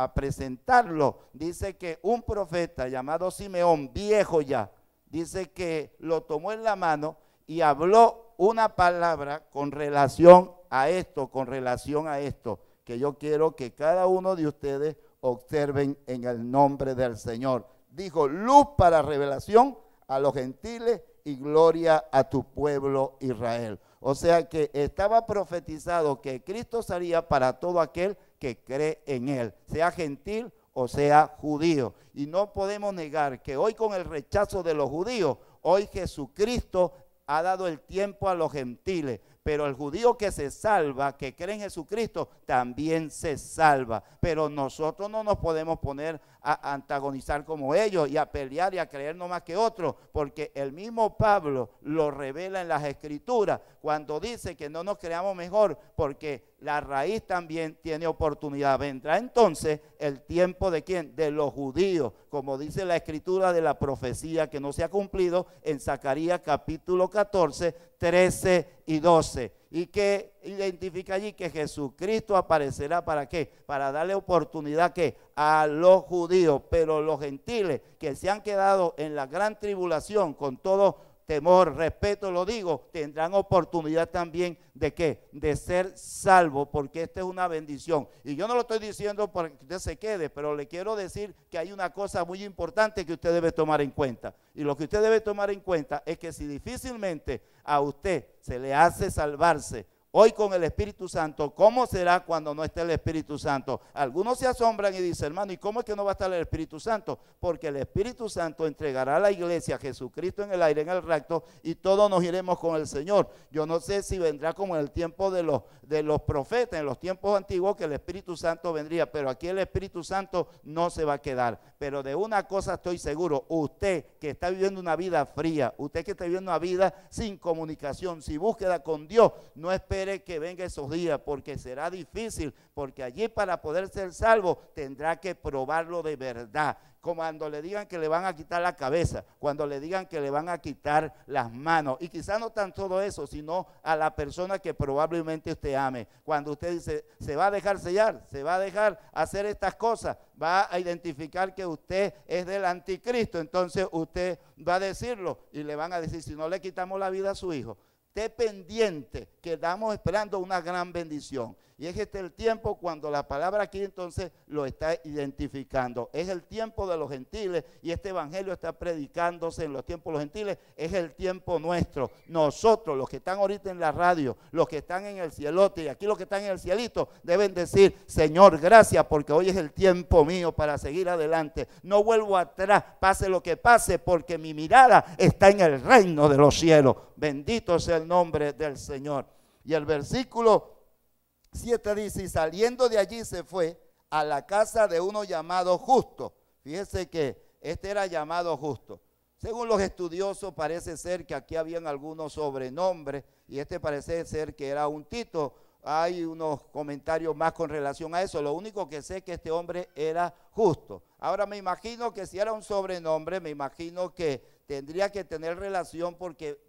a presentarlo, dice que un profeta llamado Simeón, viejo ya, dice que lo tomó en la mano y habló una palabra con relación a esto, con relación a esto, que yo quiero que cada uno de ustedes observen en el nombre del Señor. Dijo, luz para revelación a los gentiles y gloria a tu pueblo Israel. O sea que estaba profetizado que Cristo sería para todo aquel que cree en él, sea gentil o sea judío. Y no podemos negar que hoy con el rechazo de los judíos, hoy Jesucristo ha dado el tiempo a los gentiles pero el judío que se salva, que cree en Jesucristo, también se salva. Pero nosotros no nos podemos poner a antagonizar como ellos y a pelear y a creer no más que otros, porque el mismo Pablo lo revela en las escrituras cuando dice que no nos creamos mejor porque la raíz también tiene oportunidad. Vendrá entonces el tiempo de quién? De los judíos, como dice la escritura de la profecía que no se ha cumplido en Zacarías capítulo 14, 13 y 12. Y que identifica allí que Jesucristo aparecerá para qué? Para darle oportunidad que a los judíos, pero los gentiles que se han quedado en la gran tribulación con todo temor, respeto, lo digo, tendrán oportunidad también de qué? De ser salvo, porque esta es una bendición. Y yo no lo estoy diciendo para que usted se quede, pero le quiero decir que hay una cosa muy importante que usted debe tomar en cuenta. Y lo que usted debe tomar en cuenta es que si difícilmente a usted se le hace salvarse, hoy con el Espíritu Santo, ¿cómo será cuando no esté el Espíritu Santo? Algunos se asombran y dicen, hermano, ¿y cómo es que no va a estar el Espíritu Santo? Porque el Espíritu Santo entregará a la iglesia a Jesucristo en el aire, en el recto y todos nos iremos con el Señor. Yo no sé si vendrá como en el tiempo de los, de los profetas, en los tiempos antiguos, que el Espíritu Santo vendría, pero aquí el Espíritu Santo no se va a quedar. Pero de una cosa estoy seguro, usted que está viviendo una vida fría, usted que está viviendo una vida sin comunicación, sin búsqueda con Dios, no espera quiere que venga esos días, porque será difícil, porque allí para poder ser salvo tendrá que probarlo de verdad. cuando le digan que le van a quitar la cabeza, cuando le digan que le van a quitar las manos. Y quizás no tan todo eso, sino a la persona que probablemente usted ame. Cuando usted dice, se va a dejar sellar, se va a dejar hacer estas cosas, va a identificar que usted es del anticristo. Entonces usted va a decirlo y le van a decir, si no le quitamos la vida a su hijo, Esté pendiente, quedamos esperando una gran bendición. Y es este el tiempo cuando la palabra aquí entonces lo está identificando. Es el tiempo de los gentiles y este evangelio está predicándose en los tiempos de los gentiles. Es el tiempo nuestro. Nosotros, los que están ahorita en la radio, los que están en el cielote y aquí los que están en el cielito, deben decir, Señor, gracias porque hoy es el tiempo mío para seguir adelante. No vuelvo atrás, pase lo que pase, porque mi mirada está en el reino de los cielos. Bendito sea el nombre del Señor. Y el versículo 7 dice, y saliendo de allí se fue a la casa de uno llamado justo. Fíjese que este era llamado justo. Según los estudiosos parece ser que aquí habían algunos sobrenombres y este parece ser que era un Tito. Hay unos comentarios más con relación a eso. Lo único que sé es que este hombre era justo. Ahora me imagino que si era un sobrenombre, me imagino que tendría que tener relación porque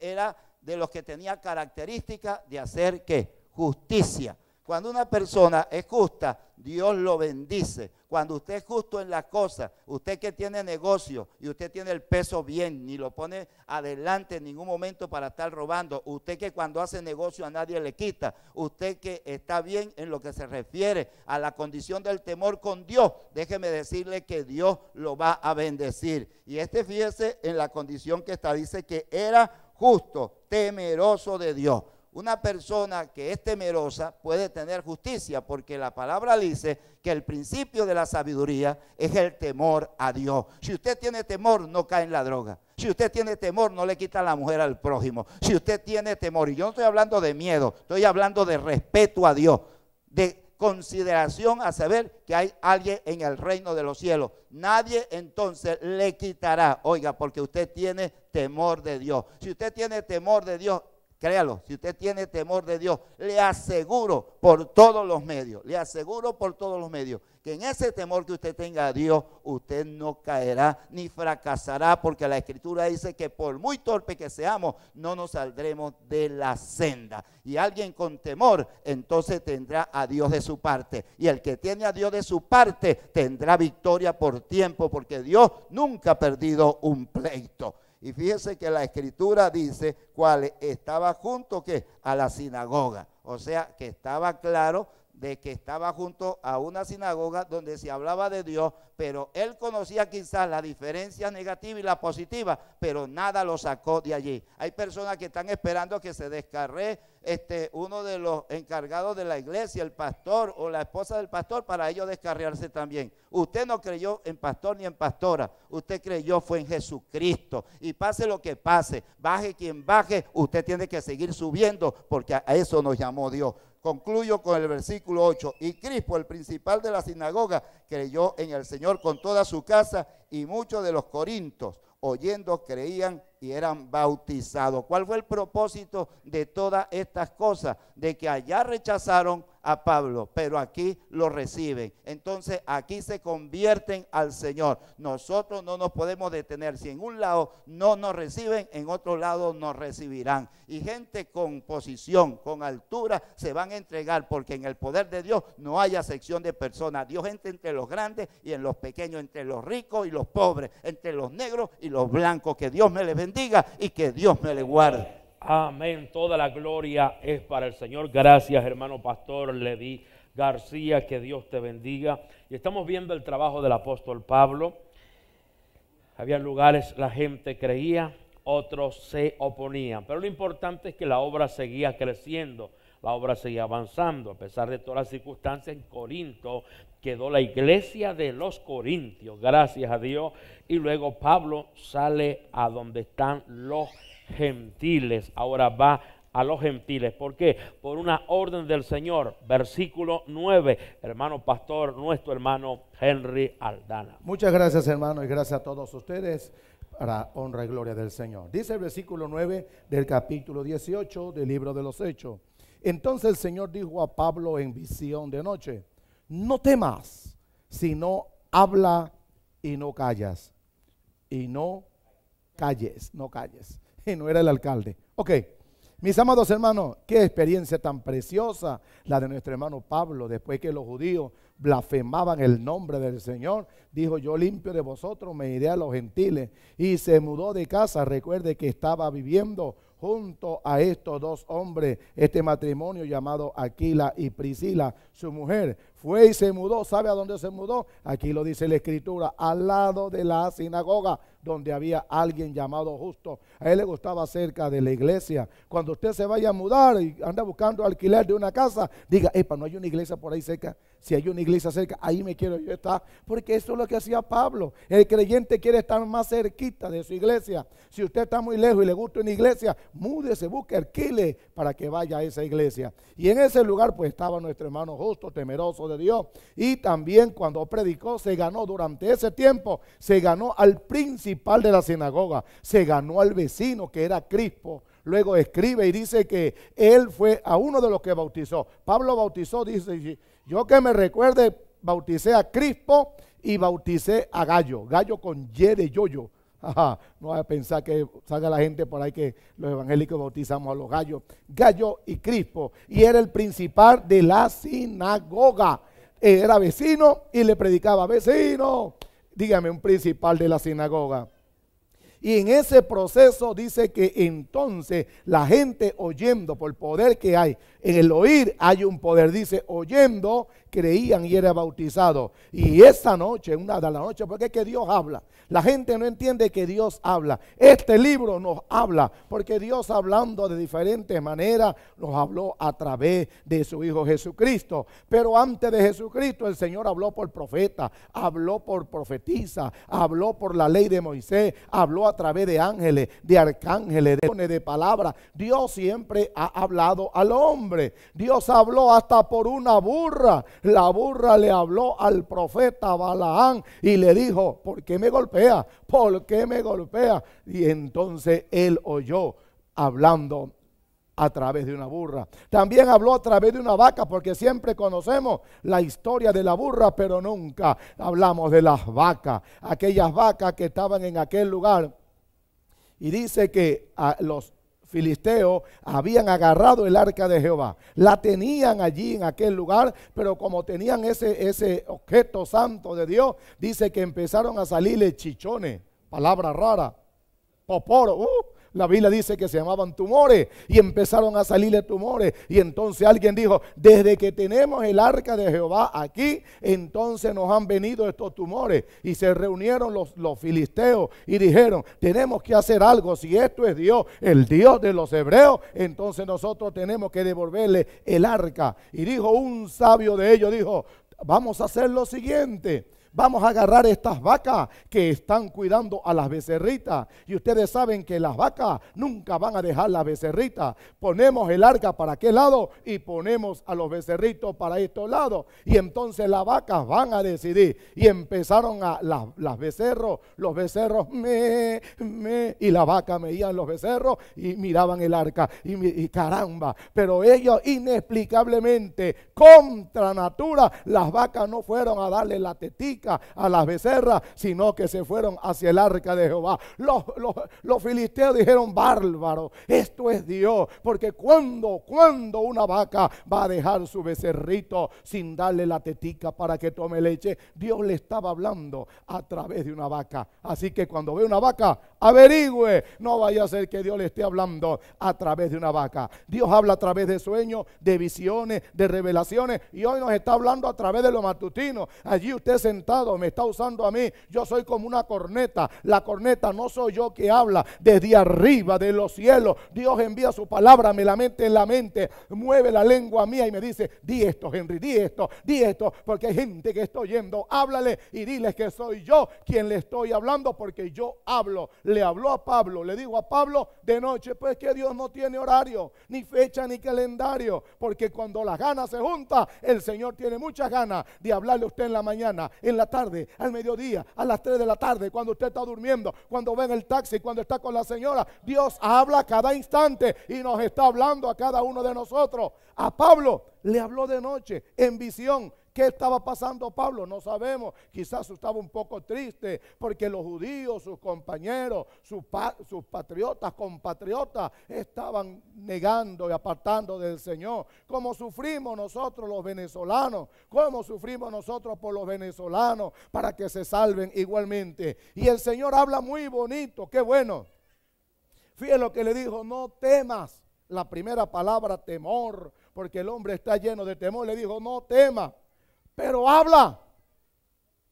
era de los que tenía características de hacer qué? justicia. Cuando una persona es justa, Dios lo bendice. Cuando usted es justo en las cosas, usted que tiene negocio y usted tiene el peso bien, ni lo pone adelante en ningún momento para estar robando, usted que cuando hace negocio a nadie le quita, usted que está bien en lo que se refiere a la condición del temor con Dios, déjeme decirle que Dios lo va a bendecir. Y este fíjese en la condición que está, dice que era justo, temeroso de Dios una persona que es temerosa puede tener justicia, porque la palabra dice que el principio de la sabiduría es el temor a Dios. Si usted tiene temor, no cae en la droga. Si usted tiene temor, no le quita la mujer al prójimo. Si usted tiene temor, y yo no estoy hablando de miedo, estoy hablando de respeto a Dios, de consideración a saber que hay alguien en el reino de los cielos. Nadie entonces le quitará, oiga, porque usted tiene temor de Dios. Si usted tiene temor de Dios, Créalo, si usted tiene temor de Dios, le aseguro por todos los medios, le aseguro por todos los medios, que en ese temor que usted tenga a Dios, usted no caerá ni fracasará, porque la Escritura dice que por muy torpe que seamos, no nos saldremos de la senda. Y alguien con temor, entonces tendrá a Dios de su parte. Y el que tiene a Dios de su parte, tendrá victoria por tiempo, porque Dios nunca ha perdido un pleito. Y fíjese que la escritura dice cuál estaba junto que a la sinagoga. O sea que estaba claro de que estaba junto a una sinagoga donde se hablaba de Dios, pero él conocía quizás la diferencia negativa y la positiva, pero nada lo sacó de allí. Hay personas que están esperando que se descarre este, uno de los encargados de la iglesia, el pastor o la esposa del pastor, para ellos descarriarse también. Usted no creyó en pastor ni en pastora, usted creyó fue en Jesucristo. Y pase lo que pase, baje quien baje, usted tiene que seguir subiendo porque a eso nos llamó Dios. Concluyo con el versículo 8. Y Crispo, el principal de la sinagoga, creyó en el Señor con toda su casa y muchos de los corintos, oyendo, creían y eran bautizados. ¿Cuál fue el propósito de todas estas cosas? De que allá rechazaron, a Pablo, pero aquí lo reciben. Entonces aquí se convierten al Señor. Nosotros no nos podemos detener. Si en un lado no nos reciben, en otro lado nos recibirán. Y gente con posición, con altura, se van a entregar porque en el poder de Dios no hay sección de personas. Dios entra entre los grandes y en los pequeños, entre los ricos y los pobres, entre los negros y los blancos. Que Dios me les bendiga y que Dios me les guarde. Amén. Toda la gloria es para el Señor. Gracias, hermano pastor Levi García. Que Dios te bendiga. Y estamos viendo el trabajo del apóstol Pablo. Había lugares la gente creía, otros se oponían. Pero lo importante es que la obra seguía creciendo, la obra seguía avanzando. A pesar de todas las circunstancias, en Corinto quedó la iglesia de los Corintios, gracias a Dios. Y luego Pablo sale a donde están los gentiles. Ahora va a los gentiles. ¿Por qué? Por una orden del Señor. Versículo 9. Hermano pastor, nuestro hermano Henry Aldana. Muchas gracias hermano y gracias a todos ustedes para honra y gloria del Señor. Dice el versículo 9 del capítulo 18 del libro de los Hechos. Entonces el Señor dijo a Pablo en visión de noche, no temas, sino habla y no callas. Y no calles, no calles y no era el alcalde. Ok, mis amados hermanos, qué experiencia tan preciosa la de nuestro hermano Pablo, después que los judíos blasfemaban el nombre del Señor, dijo, yo limpio de vosotros, me iré a los gentiles. Y se mudó de casa, recuerde que estaba viviendo junto a estos dos hombres, este matrimonio llamado Aquila y Priscila, su mujer, fue y se mudó. ¿Sabe a dónde se mudó? Aquí lo dice la escritura, al lado de la sinagoga, donde había alguien llamado justo. A él le gustaba cerca de la iglesia. Cuando usted se vaya a mudar y anda buscando alquiler de una casa, diga, epa, no hay una iglesia por ahí cerca. Si hay una iglesia cerca, ahí me quiero yo estar. Porque eso es lo que hacía Pablo. El creyente quiere estar más cerquita de su iglesia. Si usted está muy lejos y le gusta una iglesia, múdese, busque, alquile para que vaya a esa iglesia. Y en ese lugar pues estaba nuestro hermano justo, temeroso de Dios. Y también cuando predicó, se ganó durante ese tiempo, se ganó al principal de la sinagoga, se ganó al vecino que era Crispo. Luego escribe y dice que él fue a uno de los que bautizó. Pablo bautizó, dice, yo que me recuerde, bauticé a Crispo y bauticé a Gallo, Gallo con Y de Yoyo no vaya a pensar que salga la gente por ahí que los evangélicos bautizamos a los gallos. Gallo y Crispo. Y era el principal de la sinagoga. Era vecino y le predicaba, vecino, dígame un principal de la sinagoga. Y en ese proceso dice que entonces la gente oyendo por el poder que hay en el oír hay un poder, dice, oyendo, creían y era bautizado. Y esa noche, una de las noches, porque es que Dios habla. La gente no entiende que Dios habla. Este libro nos habla, porque Dios hablando de diferentes maneras, nos habló a través de su Hijo Jesucristo. Pero antes de Jesucristo, el Señor habló por profeta, habló por profetisa, habló por la ley de Moisés, habló a través de ángeles, de arcángeles, de, de palabras. Dios siempre ha hablado al hombre. Dios habló hasta por una burra. La burra le habló al profeta Balaán y le dijo, ¿por qué me golpea? ¿Por qué me golpea? Y entonces él oyó hablando a través de una burra. También habló a través de una vaca, porque siempre conocemos la historia de la burra, pero nunca hablamos de las vacas, aquellas vacas que estaban en aquel lugar. Y dice que a los filisteos habían agarrado el arca de Jehová. La tenían allí en aquel lugar, pero como tenían ese, ese objeto santo de Dios, dice que empezaron a salirle chichones, palabra rara, poporo, uh, la Biblia dice que se llamaban tumores y empezaron a salirle tumores. Y entonces alguien dijo, desde que tenemos el arca de Jehová aquí, entonces nos han venido estos tumores. Y se reunieron los, los filisteos y dijeron, tenemos que hacer algo. Si esto es Dios, el Dios de los hebreos, entonces nosotros tenemos que devolverle el arca. Y dijo un sabio de ellos, dijo, vamos a hacer lo siguiente Vamos a agarrar estas vacas que están cuidando a las becerritas. Y ustedes saben que las vacas nunca van a dejar las becerritas. Ponemos el arca para aquel lado y ponemos a los becerritos para estos lados. Y entonces las vacas van a decidir. Y empezaron a las, becerros, los becerros, me, me. Y la vaca meían los becerros y miraban el arca. Y, y caramba. Pero ellos inexplicablemente, contra natura, las vacas no fueron a darle la tetica a las becerras, sino que se fueron hacia el arca de Jehová. Los, filisteos dijeron, bárbaro, esto es Dios, porque cuando, cuando una vaca va a dejar su becerrito sin darle la tetica para que tome leche, Dios le estaba hablando a través de una vaca. Así que cuando ve una vaca, averigüe, no vaya a ser que Dios le esté hablando a través de una vaca. Dios habla a través de sueños, de visiones, de revelaciones, y hoy nos está hablando a través de lo matutino. Allí usted sentado me está usando a mí. Yo soy como una corneta. La corneta no soy yo que habla desde arriba, de los cielos. Dios envía su palabra, me la mete en la mente, mueve la lengua mía y me dice, di esto, Henry, di esto, di esto, porque hay gente que está oyendo. Háblale y diles que soy yo quien le estoy hablando, porque yo hablo. Le habló a Pablo, le digo a Pablo de noche, pues que Dios no tiene horario, ni fecha, ni calendario, porque cuando las ganas se juntan, el Señor tiene muchas ganas de hablarle a usted en la mañana, en la tarde, al mediodía, a las 3 de la tarde, cuando usted está durmiendo, cuando ve en el taxi, cuando está con la señora. Dios habla cada instante y nos está hablando a cada uno de nosotros. A Pablo le habló de noche, en visión, ¿Qué estaba pasando Pablo? No sabemos. Quizás estaba un poco triste porque los judíos, sus compañeros, sus, patriotas, compatriotas, estaban negando y apartando del Señor. ¿Cómo sufrimos nosotros los venezolanos, ¿Cómo sufrimos nosotros por los venezolanos para que se salven igualmente. Y el Señor habla muy bonito, qué bueno. Fíjense lo que le dijo, no temas. La primera palabra, temor, porque el hombre está lleno de temor. Le dijo, no temas pero habla.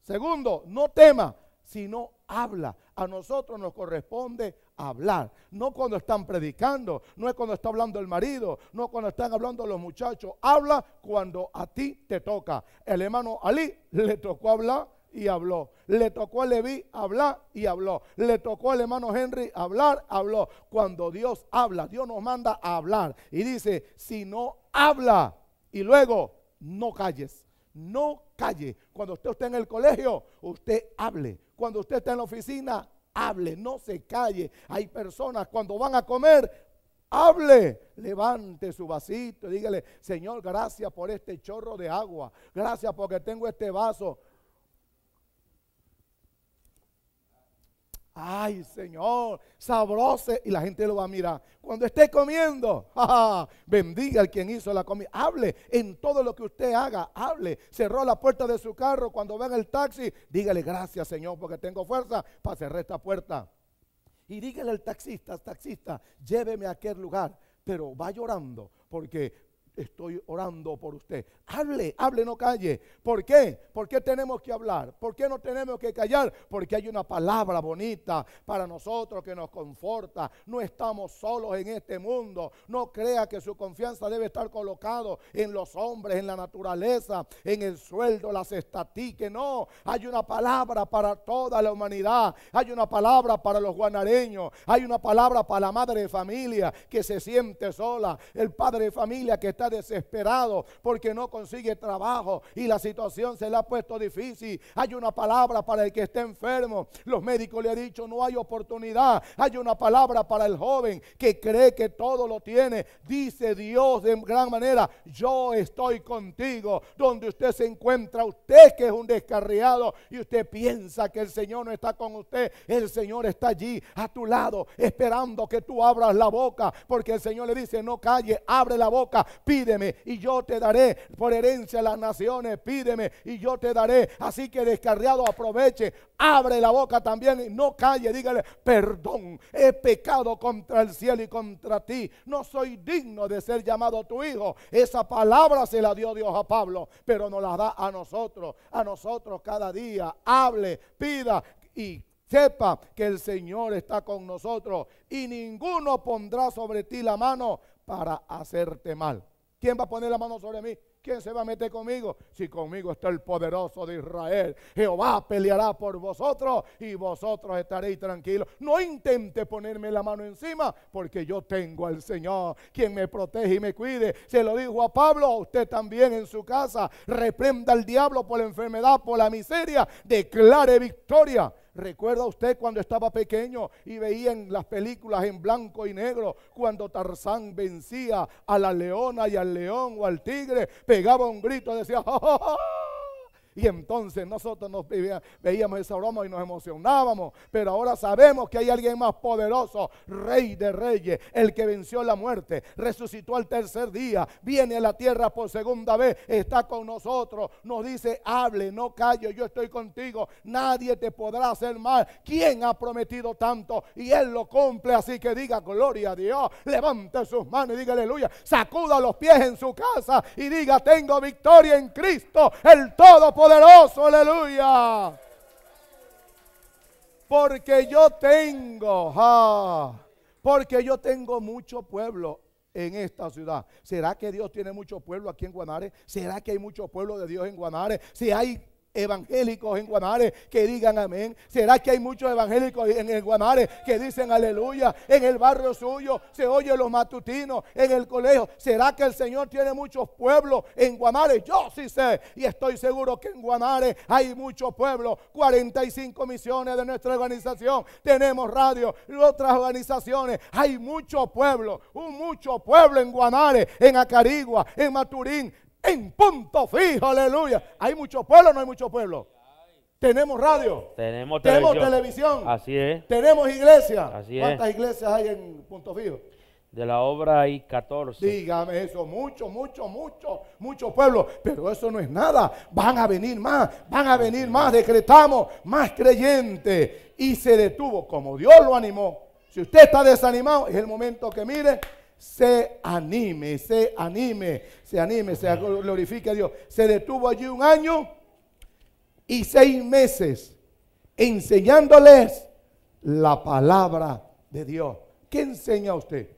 Segundo, no tema, sino habla. A nosotros nos corresponde hablar. No cuando están predicando, no es cuando está hablando el marido, no cuando están hablando los muchachos. Habla cuando a ti te toca. El hermano Ali le tocó hablar y habló. Le tocó a Levi hablar y habló. Le tocó al hermano Henry hablar, habló. Cuando Dios habla, Dios nos manda a hablar. Y dice, si no habla y luego no calles no calle. Cuando usted esté en el colegio, usted hable. Cuando usted está en la oficina, hable, no se calle. Hay personas cuando van a comer, hable, levante su vasito, dígale, Señor, gracias por este chorro de agua, gracias porque tengo este vaso. ay Señor, sabroso. Y la gente lo va a mirar. Cuando esté comiendo, bendiga al quien hizo la comida. Hable en todo lo que usted haga, hable. Cerró la puerta de su carro cuando venga el taxi. Dígale gracias Señor porque tengo fuerza para cerrar esta puerta. Y dígale al taxista, taxista, lléveme a aquel lugar. Pero va llorando porque estoy orando por usted. Hable, hable, no calle. ¿Por qué? ¿Por qué tenemos que hablar? ¿Por qué no tenemos que callar? Porque hay una palabra bonita para nosotros que nos conforta. No estamos solos en este mundo. No crea que su confianza debe estar colocado en los hombres, en la naturaleza, en el sueldo, las estatiques. No, hay una palabra para toda la humanidad. Hay una palabra para los guanareños. Hay una palabra para la madre de familia que se siente sola. El padre de familia que está desesperado porque no consigue trabajo y la situación se le ha puesto difícil. Hay una palabra para el que está enfermo. Los médicos le han dicho no hay oportunidad. Hay una palabra para el joven que cree que todo lo tiene. Dice Dios de gran manera, yo estoy contigo. Donde usted se encuentra, usted que es un descarriado y usted piensa que el Señor no está con usted, el Señor está allí a tu lado esperando que tú abras la boca porque el Señor le dice no calle, abre la boca, pide pídeme y yo te daré por herencia las naciones, pídeme y yo te daré. Así que descarriado aproveche, abre la boca también y no calle, dígale, perdón, he pecado contra el cielo y contra ti, no soy digno de ser llamado tu hijo. Esa palabra se la dio Dios a Pablo, pero nos la da a nosotros, a nosotros cada día. Hable, pida y sepa que el Señor está con nosotros y ninguno pondrá sobre ti la mano para hacerte mal. ¿Quién va a poner la mano sobre mí? ¿Quién se va a meter conmigo? Si conmigo está el poderoso de Israel, Jehová peleará por vosotros y vosotros estaréis tranquilos. No intente ponerme la mano encima, porque yo tengo al Señor, quien me protege y me cuide. Se lo dijo a Pablo, a usted también en su casa. Reprenda al diablo por la enfermedad, por la miseria. Declare victoria ¿Recuerda usted cuando estaba pequeño y veía en las películas en blanco y negro cuando Tarzán vencía a la leona y al león o al tigre, pegaba un grito y decía, ¡Oh, y entonces nosotros nos veíamos esa broma y nos emocionábamos. Pero ahora sabemos que hay alguien más poderoso, rey de reyes, el que venció la muerte, resucitó al tercer día, viene a la tierra por segunda vez, está con nosotros, nos dice, hable, no calle, yo estoy contigo, nadie te podrá hacer mal. ¿Quién ha prometido tanto? Y él lo cumple, así que diga, gloria a Dios, levante sus manos y diga, aleluya, sacuda los pies en su casa y diga, tengo victoria en Cristo, el todo poderoso, aleluya. Porque yo tengo, porque yo tengo mucho pueblo en esta ciudad. ¿Será que Dios tiene mucho pueblo aquí en Guanare? ¿Será que hay mucho pueblo de Dios en Guanare? Si hay evangélicos en Guamare que digan amén? ¿Será que hay muchos evangélicos en Guamare que dicen aleluya? En el barrio suyo se oye los matutinos, en el colegio. ¿Será que el Señor tiene muchos pueblos en Guamare? Yo sí sé y estoy seguro que en Guamare hay muchos pueblos. 45 misiones de nuestra organización. Tenemos radio otras organizaciones. Hay muchos pueblos, un mucho pueblo en Guamare, en Acarigua, en Maturín en punto fijo, aleluya. ¿Hay mucho pueblo o no hay mucho pueblo? Tenemos radio. Tenemos, televisión. Así es. Tenemos iglesia. Así ¿Cuántas iglesias hay en punto fijo? De la obra hay 14. Dígame eso, mucho, mucho, mucho, mucho pueblo. Pero eso no es nada. Van a venir más, van a venir más. Decretamos más creyentes. Y se detuvo como Dios lo animó. Si usted está desanimado, es el momento que mire se anime, se anime, se anime, se glorifique a Dios. Se detuvo allí un año y seis meses enseñándoles la palabra de Dios. ¿Qué enseña usted?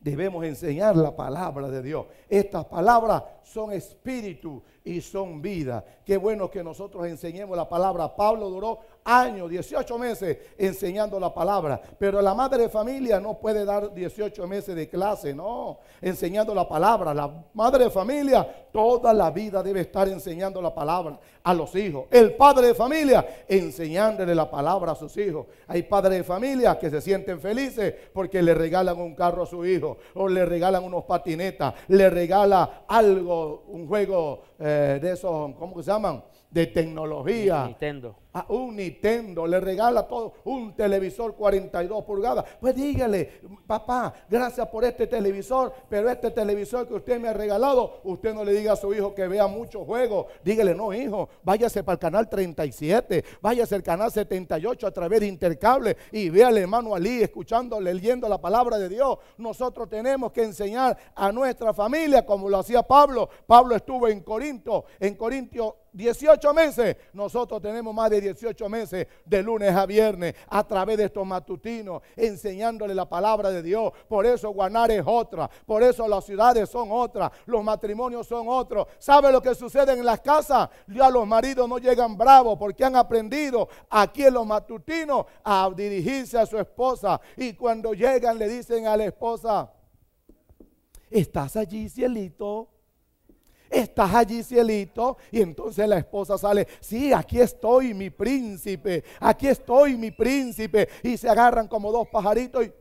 Debemos enseñar la palabra de Dios. Estas palabras son espíritu y son vida. Qué bueno que nosotros enseñemos la palabra. Pablo duró años, 18 meses enseñando la palabra. Pero la madre de familia no puede dar 18 meses de clase, no, enseñando la palabra. La madre de familia toda la vida debe estar enseñando la palabra a los hijos. El padre de familia enseñándole la palabra a sus hijos. Hay padres de familia que se sienten felices porque le regalan un carro a su hijo o le regalan unos patinetas, le regala algo, un juego eh, de esos, ¿cómo se llaman? De tecnología. Nintendo a un Nintendo, le regala todo, un televisor 42 pulgadas. Pues dígale, papá, gracias por este televisor, pero este televisor que usted me ha regalado, usted no le diga a su hijo que vea muchos juegos. Dígale, no, hijo, váyase para el canal 37, váyase al canal 78 a través de Intercable y véale, hermano Ali, escuchándole, leyendo la palabra de Dios. Nosotros tenemos que enseñar a nuestra familia como lo hacía Pablo. Pablo estuvo en Corinto, en Corintio 18 meses. Nosotros tenemos más de 18 meses, de lunes a viernes, a través de estos matutinos, enseñándole la palabra de Dios. Por eso Guanar es otra, por eso las ciudades son otras, los matrimonios son otros. ¿Sabe lo que sucede en las casas? Ya los maridos no llegan bravos porque han aprendido aquí en los matutinos a dirigirse a su esposa. Y cuando llegan le dicen a la esposa, ¿estás allí, cielito? estás allí, cielito. Y entonces la esposa sale, sí, aquí estoy, mi príncipe, aquí estoy, mi príncipe. Y se agarran como dos pajaritos y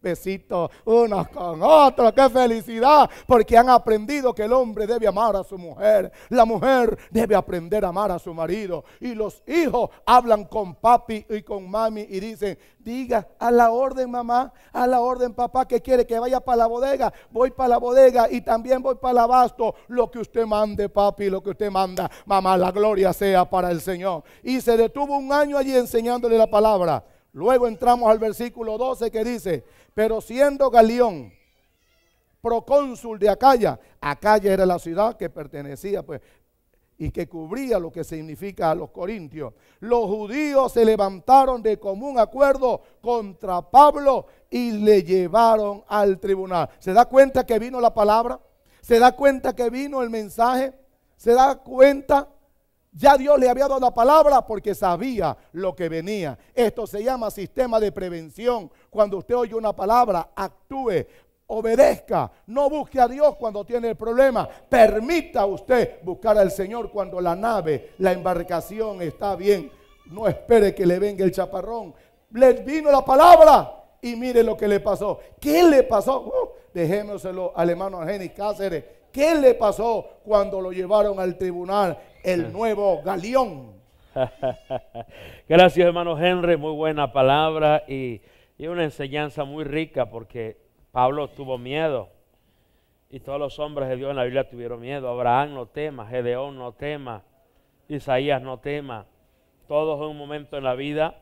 besitos unos con otros. ¡Qué felicidad! Porque han aprendido que el hombre debe amar a su mujer, la mujer debe aprender a amar a su marido. Y los hijos hablan con papi y con mami y dicen: Diga a la orden, mamá, a la orden, papá, que quiere que vaya para la bodega. Voy para la bodega y también voy para el abasto. Lo que usted mande, papi, lo que usted manda, mamá, la gloria sea para el Señor. Y se detuvo un año allí enseñándole la palabra. Luego entramos al versículo 12 que dice, pero siendo Galeón, procónsul de Acaya, Acaya era la ciudad que pertenecía pues, y que cubría lo que significa a los corintios. Los judíos se levantaron de común acuerdo contra Pablo y le llevaron al tribunal. ¿Se da cuenta que vino la palabra? ¿Se da cuenta que vino el mensaje? ¿Se da cuenta ya Dios le había dado la palabra porque sabía lo que venía. Esto se llama sistema de prevención. Cuando usted oye una palabra, actúe, obedezca, no busque a Dios cuando tiene el problema. Permita usted buscar al Señor cuando la nave, la embarcación está bien. No espere que le venga el chaparrón. Le vino la palabra y mire lo que le pasó. ¿Qué le pasó? Uh, dejémoselo al hermano Cáceres. ¿Qué le pasó cuando lo llevaron al tribunal? el nuevo galeón. Gracias, hermano Henry. Muy buena palabra y, una enseñanza muy rica porque Pablo tuvo miedo. Y todos los hombres de Dios en la Biblia tuvieron miedo. Abraham no tema, Gedeón no tema, Isaías no tema. Todos en un momento en la vida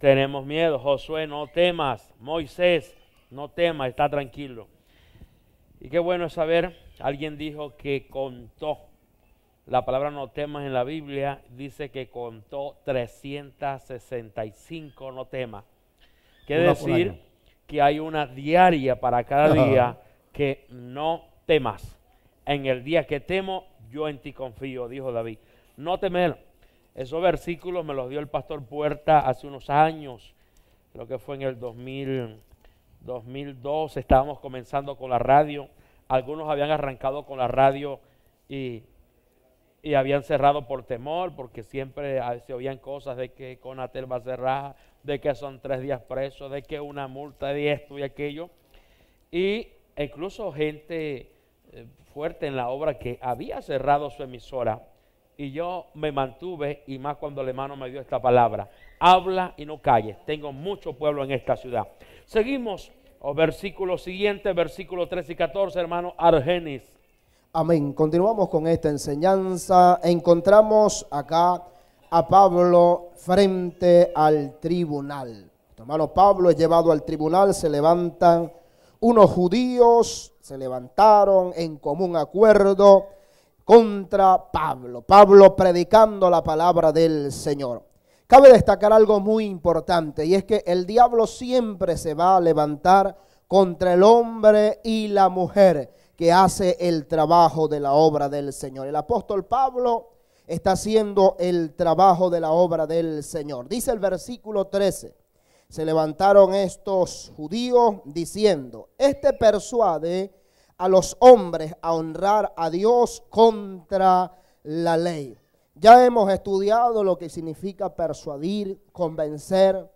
tenemos miedo. Josué, no temas. Moisés, no temas, está tranquilo. Y qué bueno es saber, alguien dijo que contó la palabra no temas en la Biblia dice que contó 365 no temas. Quiere decir que hay una diaria para cada día que no temas. En el día que temo, yo en ti confío, dijo David. No temer. Esos versículos me los dio el pastor Puerta hace unos años, creo que fue en el 2000, 2002, estábamos comenzando con la radio. Algunos habían arrancado con la radio y y habían cerrado por temor, porque siempre ah, se oían cosas de que Conatel va a cerrar, de que son tres días presos, de que una multa de esto y aquello. Y incluso gente eh, fuerte en la obra que había cerrado su emisora. Y yo me mantuve, y más cuando el hermano me dio esta palabra, habla y no calles, tengo mucho pueblo en esta ciudad. Seguimos, o oh, versículo siguiente, versículo 13 y 14, hermano Argenis. Amén. Continuamos con esta enseñanza. Encontramos acá a Pablo frente al tribunal. hermano Pablo es llevado al tribunal, se levantan unos judíos, se levantaron en común acuerdo contra Pablo. Pablo predicando la palabra del Señor. Cabe destacar algo muy importante y es que el diablo siempre se va a levantar contra el hombre y la mujer que hace el trabajo de la obra del Señor. El apóstol Pablo está haciendo el trabajo de la obra del Señor. Dice el versículo 13, se levantaron estos judíos diciendo, este persuade a los hombres a honrar a Dios contra la ley. Ya hemos estudiado lo que significa persuadir, convencer,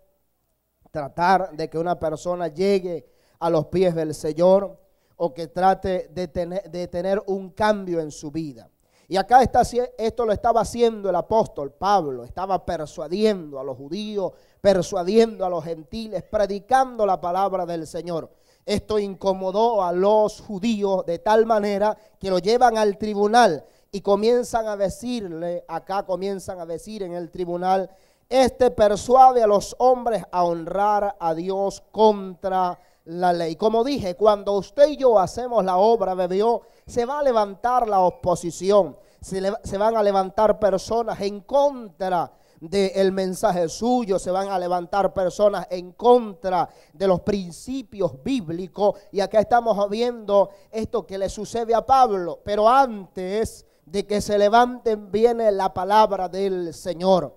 tratar de que una persona llegue a los pies del Señor o que trate de tener, un cambio en su vida. Y acá está, esto lo estaba haciendo el apóstol Pablo, estaba persuadiendo a los judíos, persuadiendo a los gentiles, predicando la palabra del Señor. Esto incomodó a los judíos de tal manera que lo llevan al tribunal y comienzan a decirle, acá comienzan a decir en el tribunal, este persuade a los hombres a honrar a Dios contra la ley. Como dije, cuando usted y yo hacemos la obra de Dios, se va a levantar la oposición, se, van a levantar personas en contra del mensaje suyo, se van a levantar personas en contra de los principios bíblicos. Y acá estamos viendo esto que le sucede a Pablo, pero antes de que se levanten viene la palabra del Señor.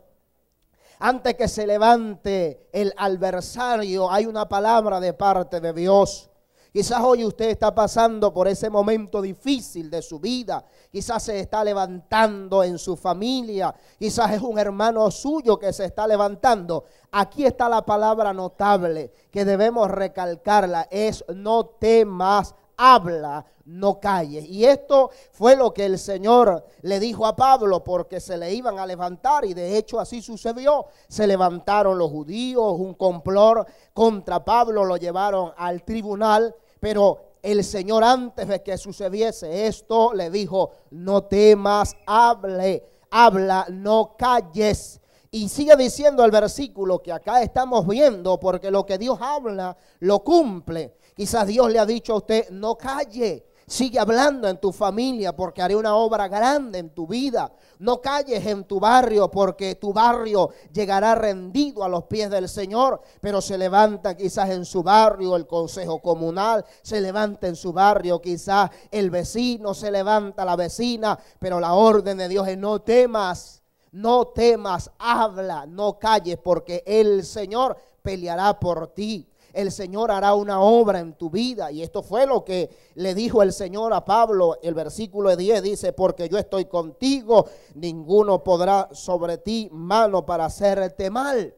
Antes que se levante el adversario, hay una palabra de parte de Dios. Quizás hoy usted está pasando por ese momento difícil de su vida. Quizás se está levantando en su familia. Quizás es un hermano suyo que se está levantando. Aquí está la palabra notable que debemos recalcarla. Es no temas habla, no calles. Y esto fue lo que el Señor le dijo a Pablo, porque se le iban a levantar, y de hecho así sucedió. Se levantaron los judíos, un complor contra Pablo, lo llevaron al tribunal, pero el Señor antes de que sucediese esto le dijo, no temas, hable, habla, no calles. Y sigue diciendo el versículo que acá estamos viendo, porque lo que Dios habla, lo cumple. Quizás Dios le ha dicho a usted, no calle. Sigue hablando en tu familia porque haré una obra grande en tu vida. No calles en tu barrio porque tu barrio llegará rendido a los pies del Señor. Pero se levanta quizás en su barrio el consejo comunal, se levanta en su barrio quizás el vecino, se levanta la vecina. Pero la orden de Dios es no temas, no temas, habla, no calles porque el Señor peleará por ti el Señor hará una obra en tu vida. Y esto fue lo que le dijo el Señor a Pablo. El versículo 10 dice, porque yo estoy contigo, ninguno podrá sobre ti mano para hacerte mal.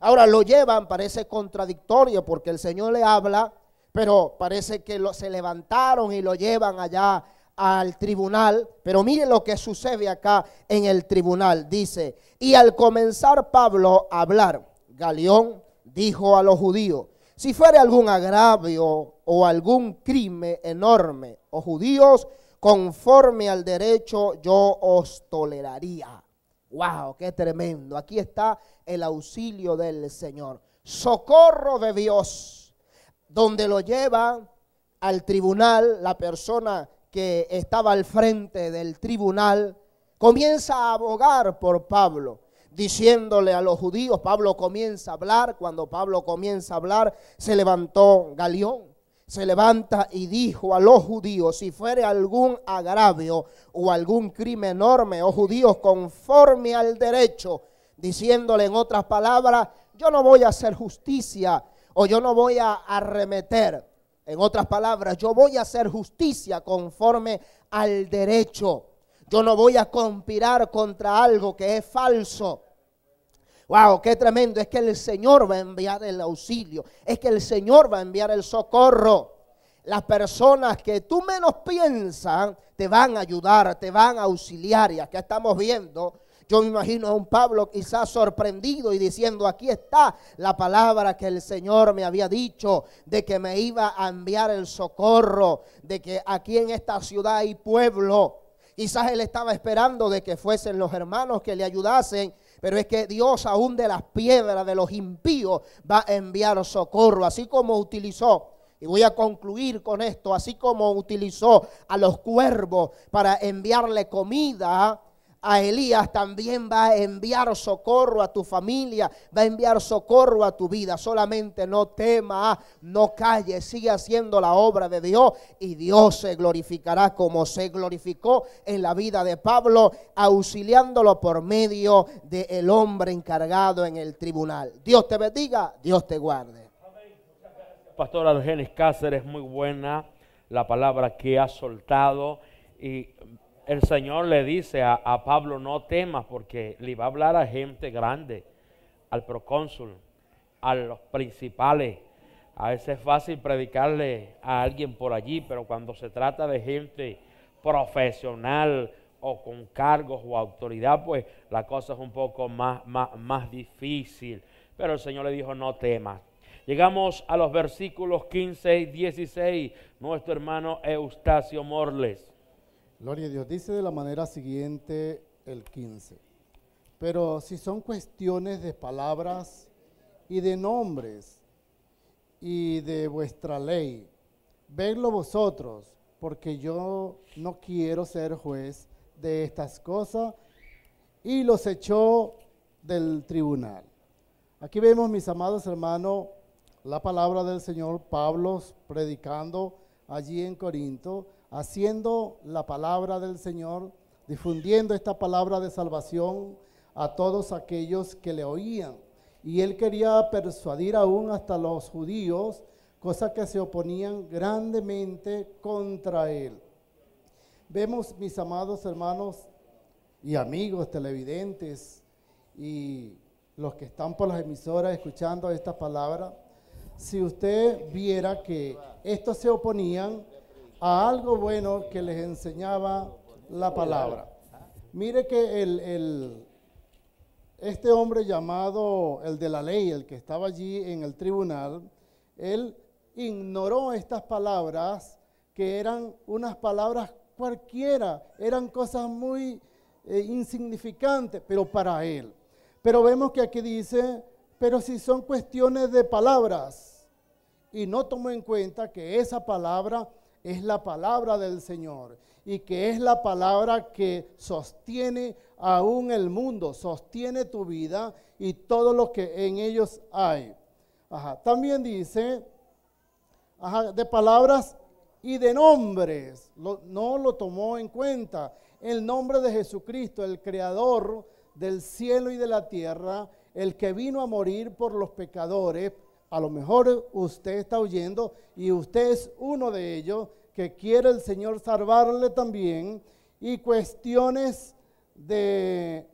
Ahora lo llevan, parece contradictorio porque el Señor le habla, pero parece que lo, se levantaron y lo llevan allá al tribunal, pero mire lo que sucede acá en el tribunal, dice, y al comenzar Pablo a hablar, Galeón dijo a los judíos, si fuera algún agravio o algún crimen enorme, o judíos, conforme al derecho yo os toleraría. ¡Wow! ¡Qué tremendo! Aquí está el auxilio del Señor. Socorro de Dios, donde lo lleva al tribunal la persona que estaba al frente del tribunal, comienza a abogar por Pablo diciéndole a los judíos, Pablo comienza a hablar, cuando Pablo comienza a hablar, se levantó Galeón se levanta y dijo a los judíos, si fuere algún agravio o algún crimen enorme, o oh judíos conforme al derecho, diciéndole en otras palabras, yo no voy a hacer justicia o yo no voy a arremeter. En otras palabras, yo voy a hacer justicia conforme al derecho. Yo no voy a conspirar contra algo que es falso. Wow, qué tremendo. Es que el Señor va a enviar el auxilio. Es que el Señor va a enviar el socorro. Las personas que tú menos piensas te van a ayudar, te van a auxiliar. Y aquí estamos viendo yo me imagino a un Pablo quizás sorprendido y diciendo, aquí está la palabra que el Señor me había dicho, de que me iba a enviar el socorro, de que aquí en esta ciudad hay pueblo Quizás él estaba esperando de que fuesen los hermanos que le ayudasen, pero es que Dios aún de las piedras de los impíos va a enviar socorro, así como utilizó. Y voy a concluir con esto, así como utilizó a los cuervos para enviarle comida, a Elías, también va a enviar socorro a tu familia, va a enviar socorro a tu vida. Solamente no temas, no calles, sigue haciendo la obra de Dios y Dios se glorificará como se glorificó en la vida de Pablo, auxiliándolo por medio del hombre encargado en el tribunal. Dios te bendiga, Dios te guarde. Pastor Argenis Cáceres, muy buena la palabra que ha soltado y el Señor le dice a, Pablo, no temas porque le va a hablar a gente grande, al procónsul, a los principales. A veces es fácil predicarle a alguien por allí, pero cuando se trata de gente profesional o con cargos o autoridad, pues la cosa es un poco más, más, más difícil. Pero el Señor le dijo, no temas. Llegamos a los versículos 15 y 16, nuestro hermano Eustacio Morles. Gloria a Dios. Dice de la manera siguiente el 15. Pero si son cuestiones de palabras y de nombres y de vuestra ley, vedlo vosotros, porque yo no quiero ser juez de estas cosas. Y los echó del tribunal. Aquí vemos, mis amados hermanos, la palabra del Señor Pablo predicando allí en Corinto haciendo la palabra del Señor, difundiendo esta palabra de salvación a todos aquellos que le oían. Y él quería persuadir aún hasta los judíos, cosa que se oponían grandemente contra él. Vemos, mis amados hermanos y amigos televidentes y los que están por las emisoras escuchando esta palabra, si usted viera que estos se oponían, a algo bueno que les enseñaba la palabra. Mire que este hombre llamado el de la ley, el que estaba allí en el tribunal, él ignoró estas palabras que eran unas palabras cualquiera, eran cosas muy eh, insignificantes, pero para él. Pero vemos que aquí dice, pero si son cuestiones de palabras y no tomó en cuenta que esa palabra es la palabra del Señor y que es la palabra que sostiene aún el mundo, sostiene tu vida y todo lo que en ellos hay. También dice, de palabras y de nombres, no lo tomó en cuenta. El nombre de Jesucristo, el creador del cielo y de la tierra, el que vino a morir por los pecadores, a lo mejor usted está huyendo y usted es uno de ellos que quiere el Señor salvarle también y cuestiones de,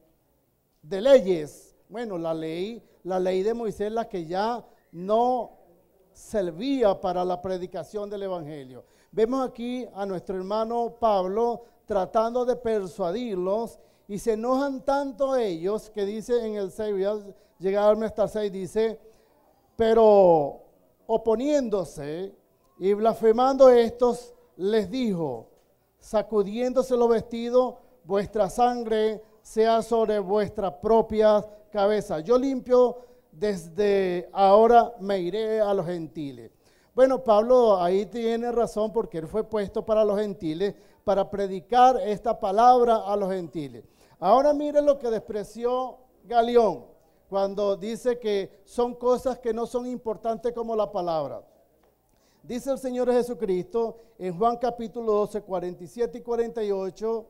de leyes. Bueno, la ley, la ley de Moisés, la que ya no servía para la predicación del Evangelio. Vemos aquí a nuestro hermano Pablo tratando de persuadirlos y se enojan tanto ellos que dice en el 6, voy a llegarme hasta 6, dice, pero oponiéndose y blasfemando estos, les dijo, sacudiéndose los vestidos, vuestra sangre sea sobre vuestra propia cabeza. Yo limpio desde ahora me iré a los gentiles. Bueno, Pablo ahí tiene razón porque él fue puesto para los gentiles, para predicar esta palabra a los gentiles. Ahora mire lo que despreció Galeón cuando dice que son cosas que no son importantes como la palabra. Dice el Señor Jesucristo en Juan capítulo 12, 47 y 48,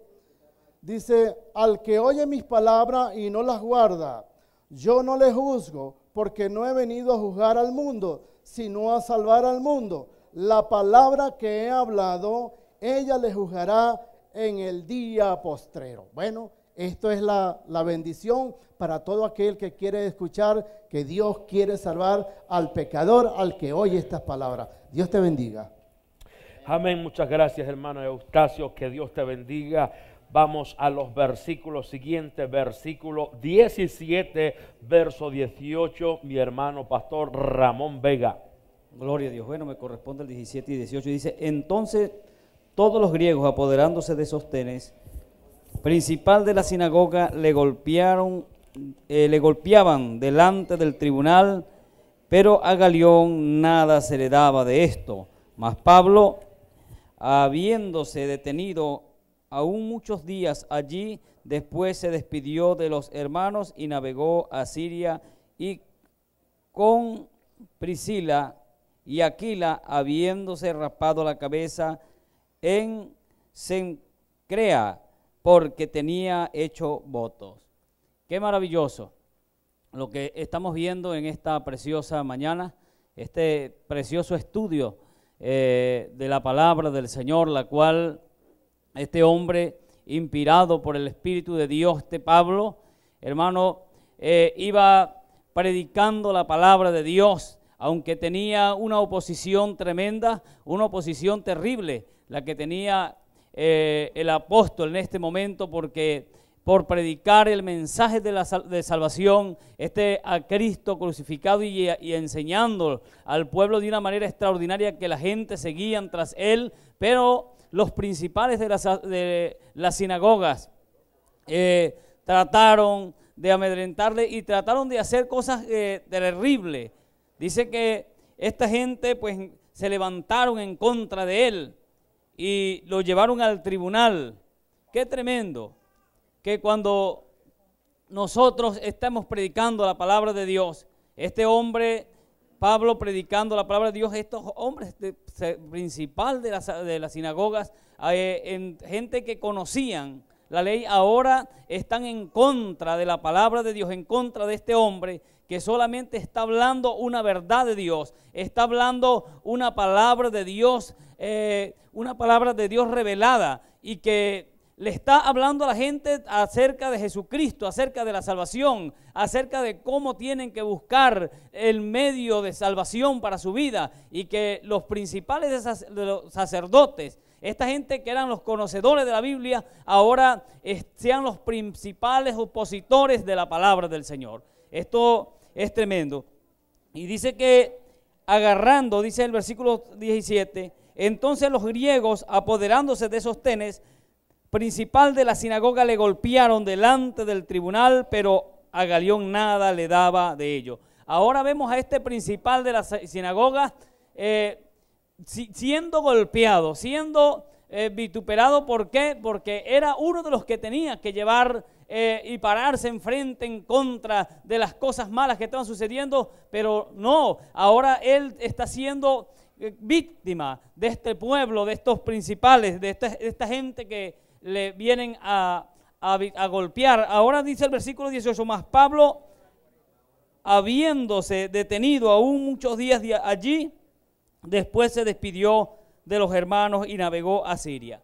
dice, al que oye mis palabras y no las guarda, yo no le juzgo, porque no he venido a juzgar al mundo, sino a salvar al mundo. La palabra que he hablado, ella le juzgará en el día postrero. Bueno, esto es la, bendición para todo aquel que quiere escuchar que Dios quiere salvar al pecador, al que oye estas palabras. Dios te bendiga. Amén. Muchas gracias, hermano Eustacio. Que Dios te bendiga. Vamos a los versículos siguientes, versículo 17, verso 18, mi hermano pastor Ramón Vega. Gloria a Dios. Bueno, me corresponde el 17 y 18. Dice, entonces todos los griegos apoderándose de Sostenes principal de la sinagoga le golpearon, eh, le golpeaban delante del tribunal, pero a Galeón nada se le daba de esto. Mas Pablo, habiéndose detenido aún muchos días allí, después se despidió de los hermanos y navegó a Siria y con Priscila y Aquila, habiéndose rapado la cabeza en Sencrea, porque tenía hecho votos. Qué maravilloso lo que estamos viendo en esta preciosa mañana, este precioso estudio eh, de la palabra del Señor, la cual este hombre, inspirado por el Espíritu de Dios, este Pablo, hermano, eh, iba predicando la palabra de Dios, aunque tenía una oposición tremenda, una oposición terrible, la que tenía eh, el apóstol en este momento porque por predicar el mensaje de, la de salvación, este a Cristo crucificado y, y, enseñando al pueblo de una manera extraordinaria que la gente seguían tras él, pero los principales de las, de las sinagogas eh, trataron de amedrentarle y trataron de hacer cosas eh, terribles. Dice que esta gente pues se levantaron en contra de él y lo llevaron al tribunal. Qué tremendo que cuando nosotros estamos predicando la palabra de Dios, este hombre, Pablo predicando la palabra de Dios, estos hombres de, principal de las, de las sinagogas, eh, en, gente que conocían la ley, ahora están en contra de la palabra de Dios, en contra de este hombre que solamente está hablando una verdad de Dios, está hablando una palabra de Dios eh, una palabra de Dios revelada y que le está hablando a la gente acerca de Jesucristo, acerca de la salvación, acerca de cómo tienen que buscar el medio de salvación para su vida y que los principales de los sacerdotes, esta gente que eran los conocedores de la Biblia, ahora sean los principales opositores de la palabra del Señor. Esto es tremendo. Y dice que agarrando, dice el versículo 17, entonces los griegos, apoderándose de esos tenes, principal de la sinagoga, le golpearon delante del tribunal, pero a Galión nada le daba de ello. Ahora vemos a este principal de la sinagoga eh, siendo golpeado, siendo eh, vituperado. ¿Por qué? Porque era uno de los que tenía que llevar eh, y pararse enfrente en contra de las cosas malas que estaban sucediendo, pero no, ahora él está siendo víctima de este pueblo, de estos principales, de esta, gente que le vienen a, golpear. Ahora dice el versículo 18, más Pablo, habiéndose detenido aún muchos días allí, después se despidió de los hermanos y navegó a Siria.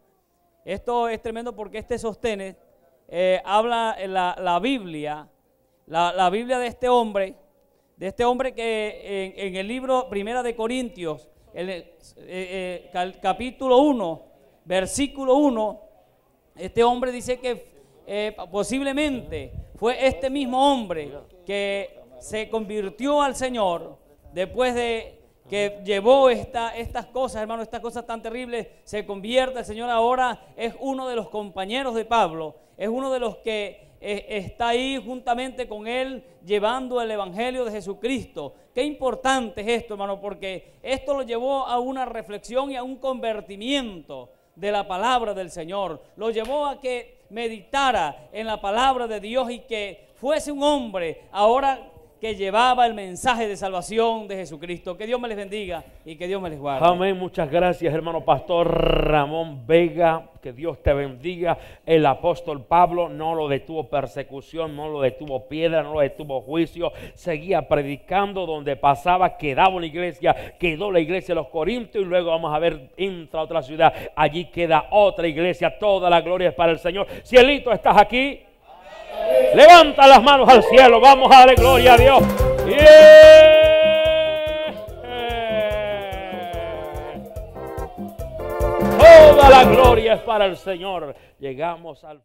Esto es tremendo porque este sostiene, eh, habla la, la Biblia, la, Biblia de este hombre, de este hombre que eh, en, en, el libro Primera de Corintios el, eh, eh, capítulo 1, versículo 1, este hombre dice que eh, posiblemente fue este mismo hombre que se convirtió al Señor después de que llevó estas cosas, hermano, estas cosas tan terribles, se convierte, el Señor ahora es uno de los compañeros de Pablo, es uno de los que e, está ahí juntamente con Él llevando el Evangelio de Jesucristo. Qué importante es esto, hermano, porque esto lo llevó a una reflexión y a un convertimiento de la palabra del Señor. Lo llevó a que meditara en la palabra de Dios y que fuese un hombre ahora que llevaba el mensaje de salvación de Jesucristo. Que Dios me les bendiga y que Dios me les guarde. Amén. Muchas gracias, hermano pastor Ramón Vega. Que Dios te bendiga. El apóstol Pablo no lo detuvo persecución, no lo detuvo piedra, no lo detuvo juicio. Seguía predicando donde pasaba, quedaba una iglesia, quedó la iglesia de los Corintios y luego vamos a ver entra otra ciudad. Allí queda otra iglesia. Toda la gloria es para el Señor. Cielito, estás aquí. Levanta las manos al cielo. Vamos a darle gloria a Dios. Toda la gloria es para el Señor. Llegamos al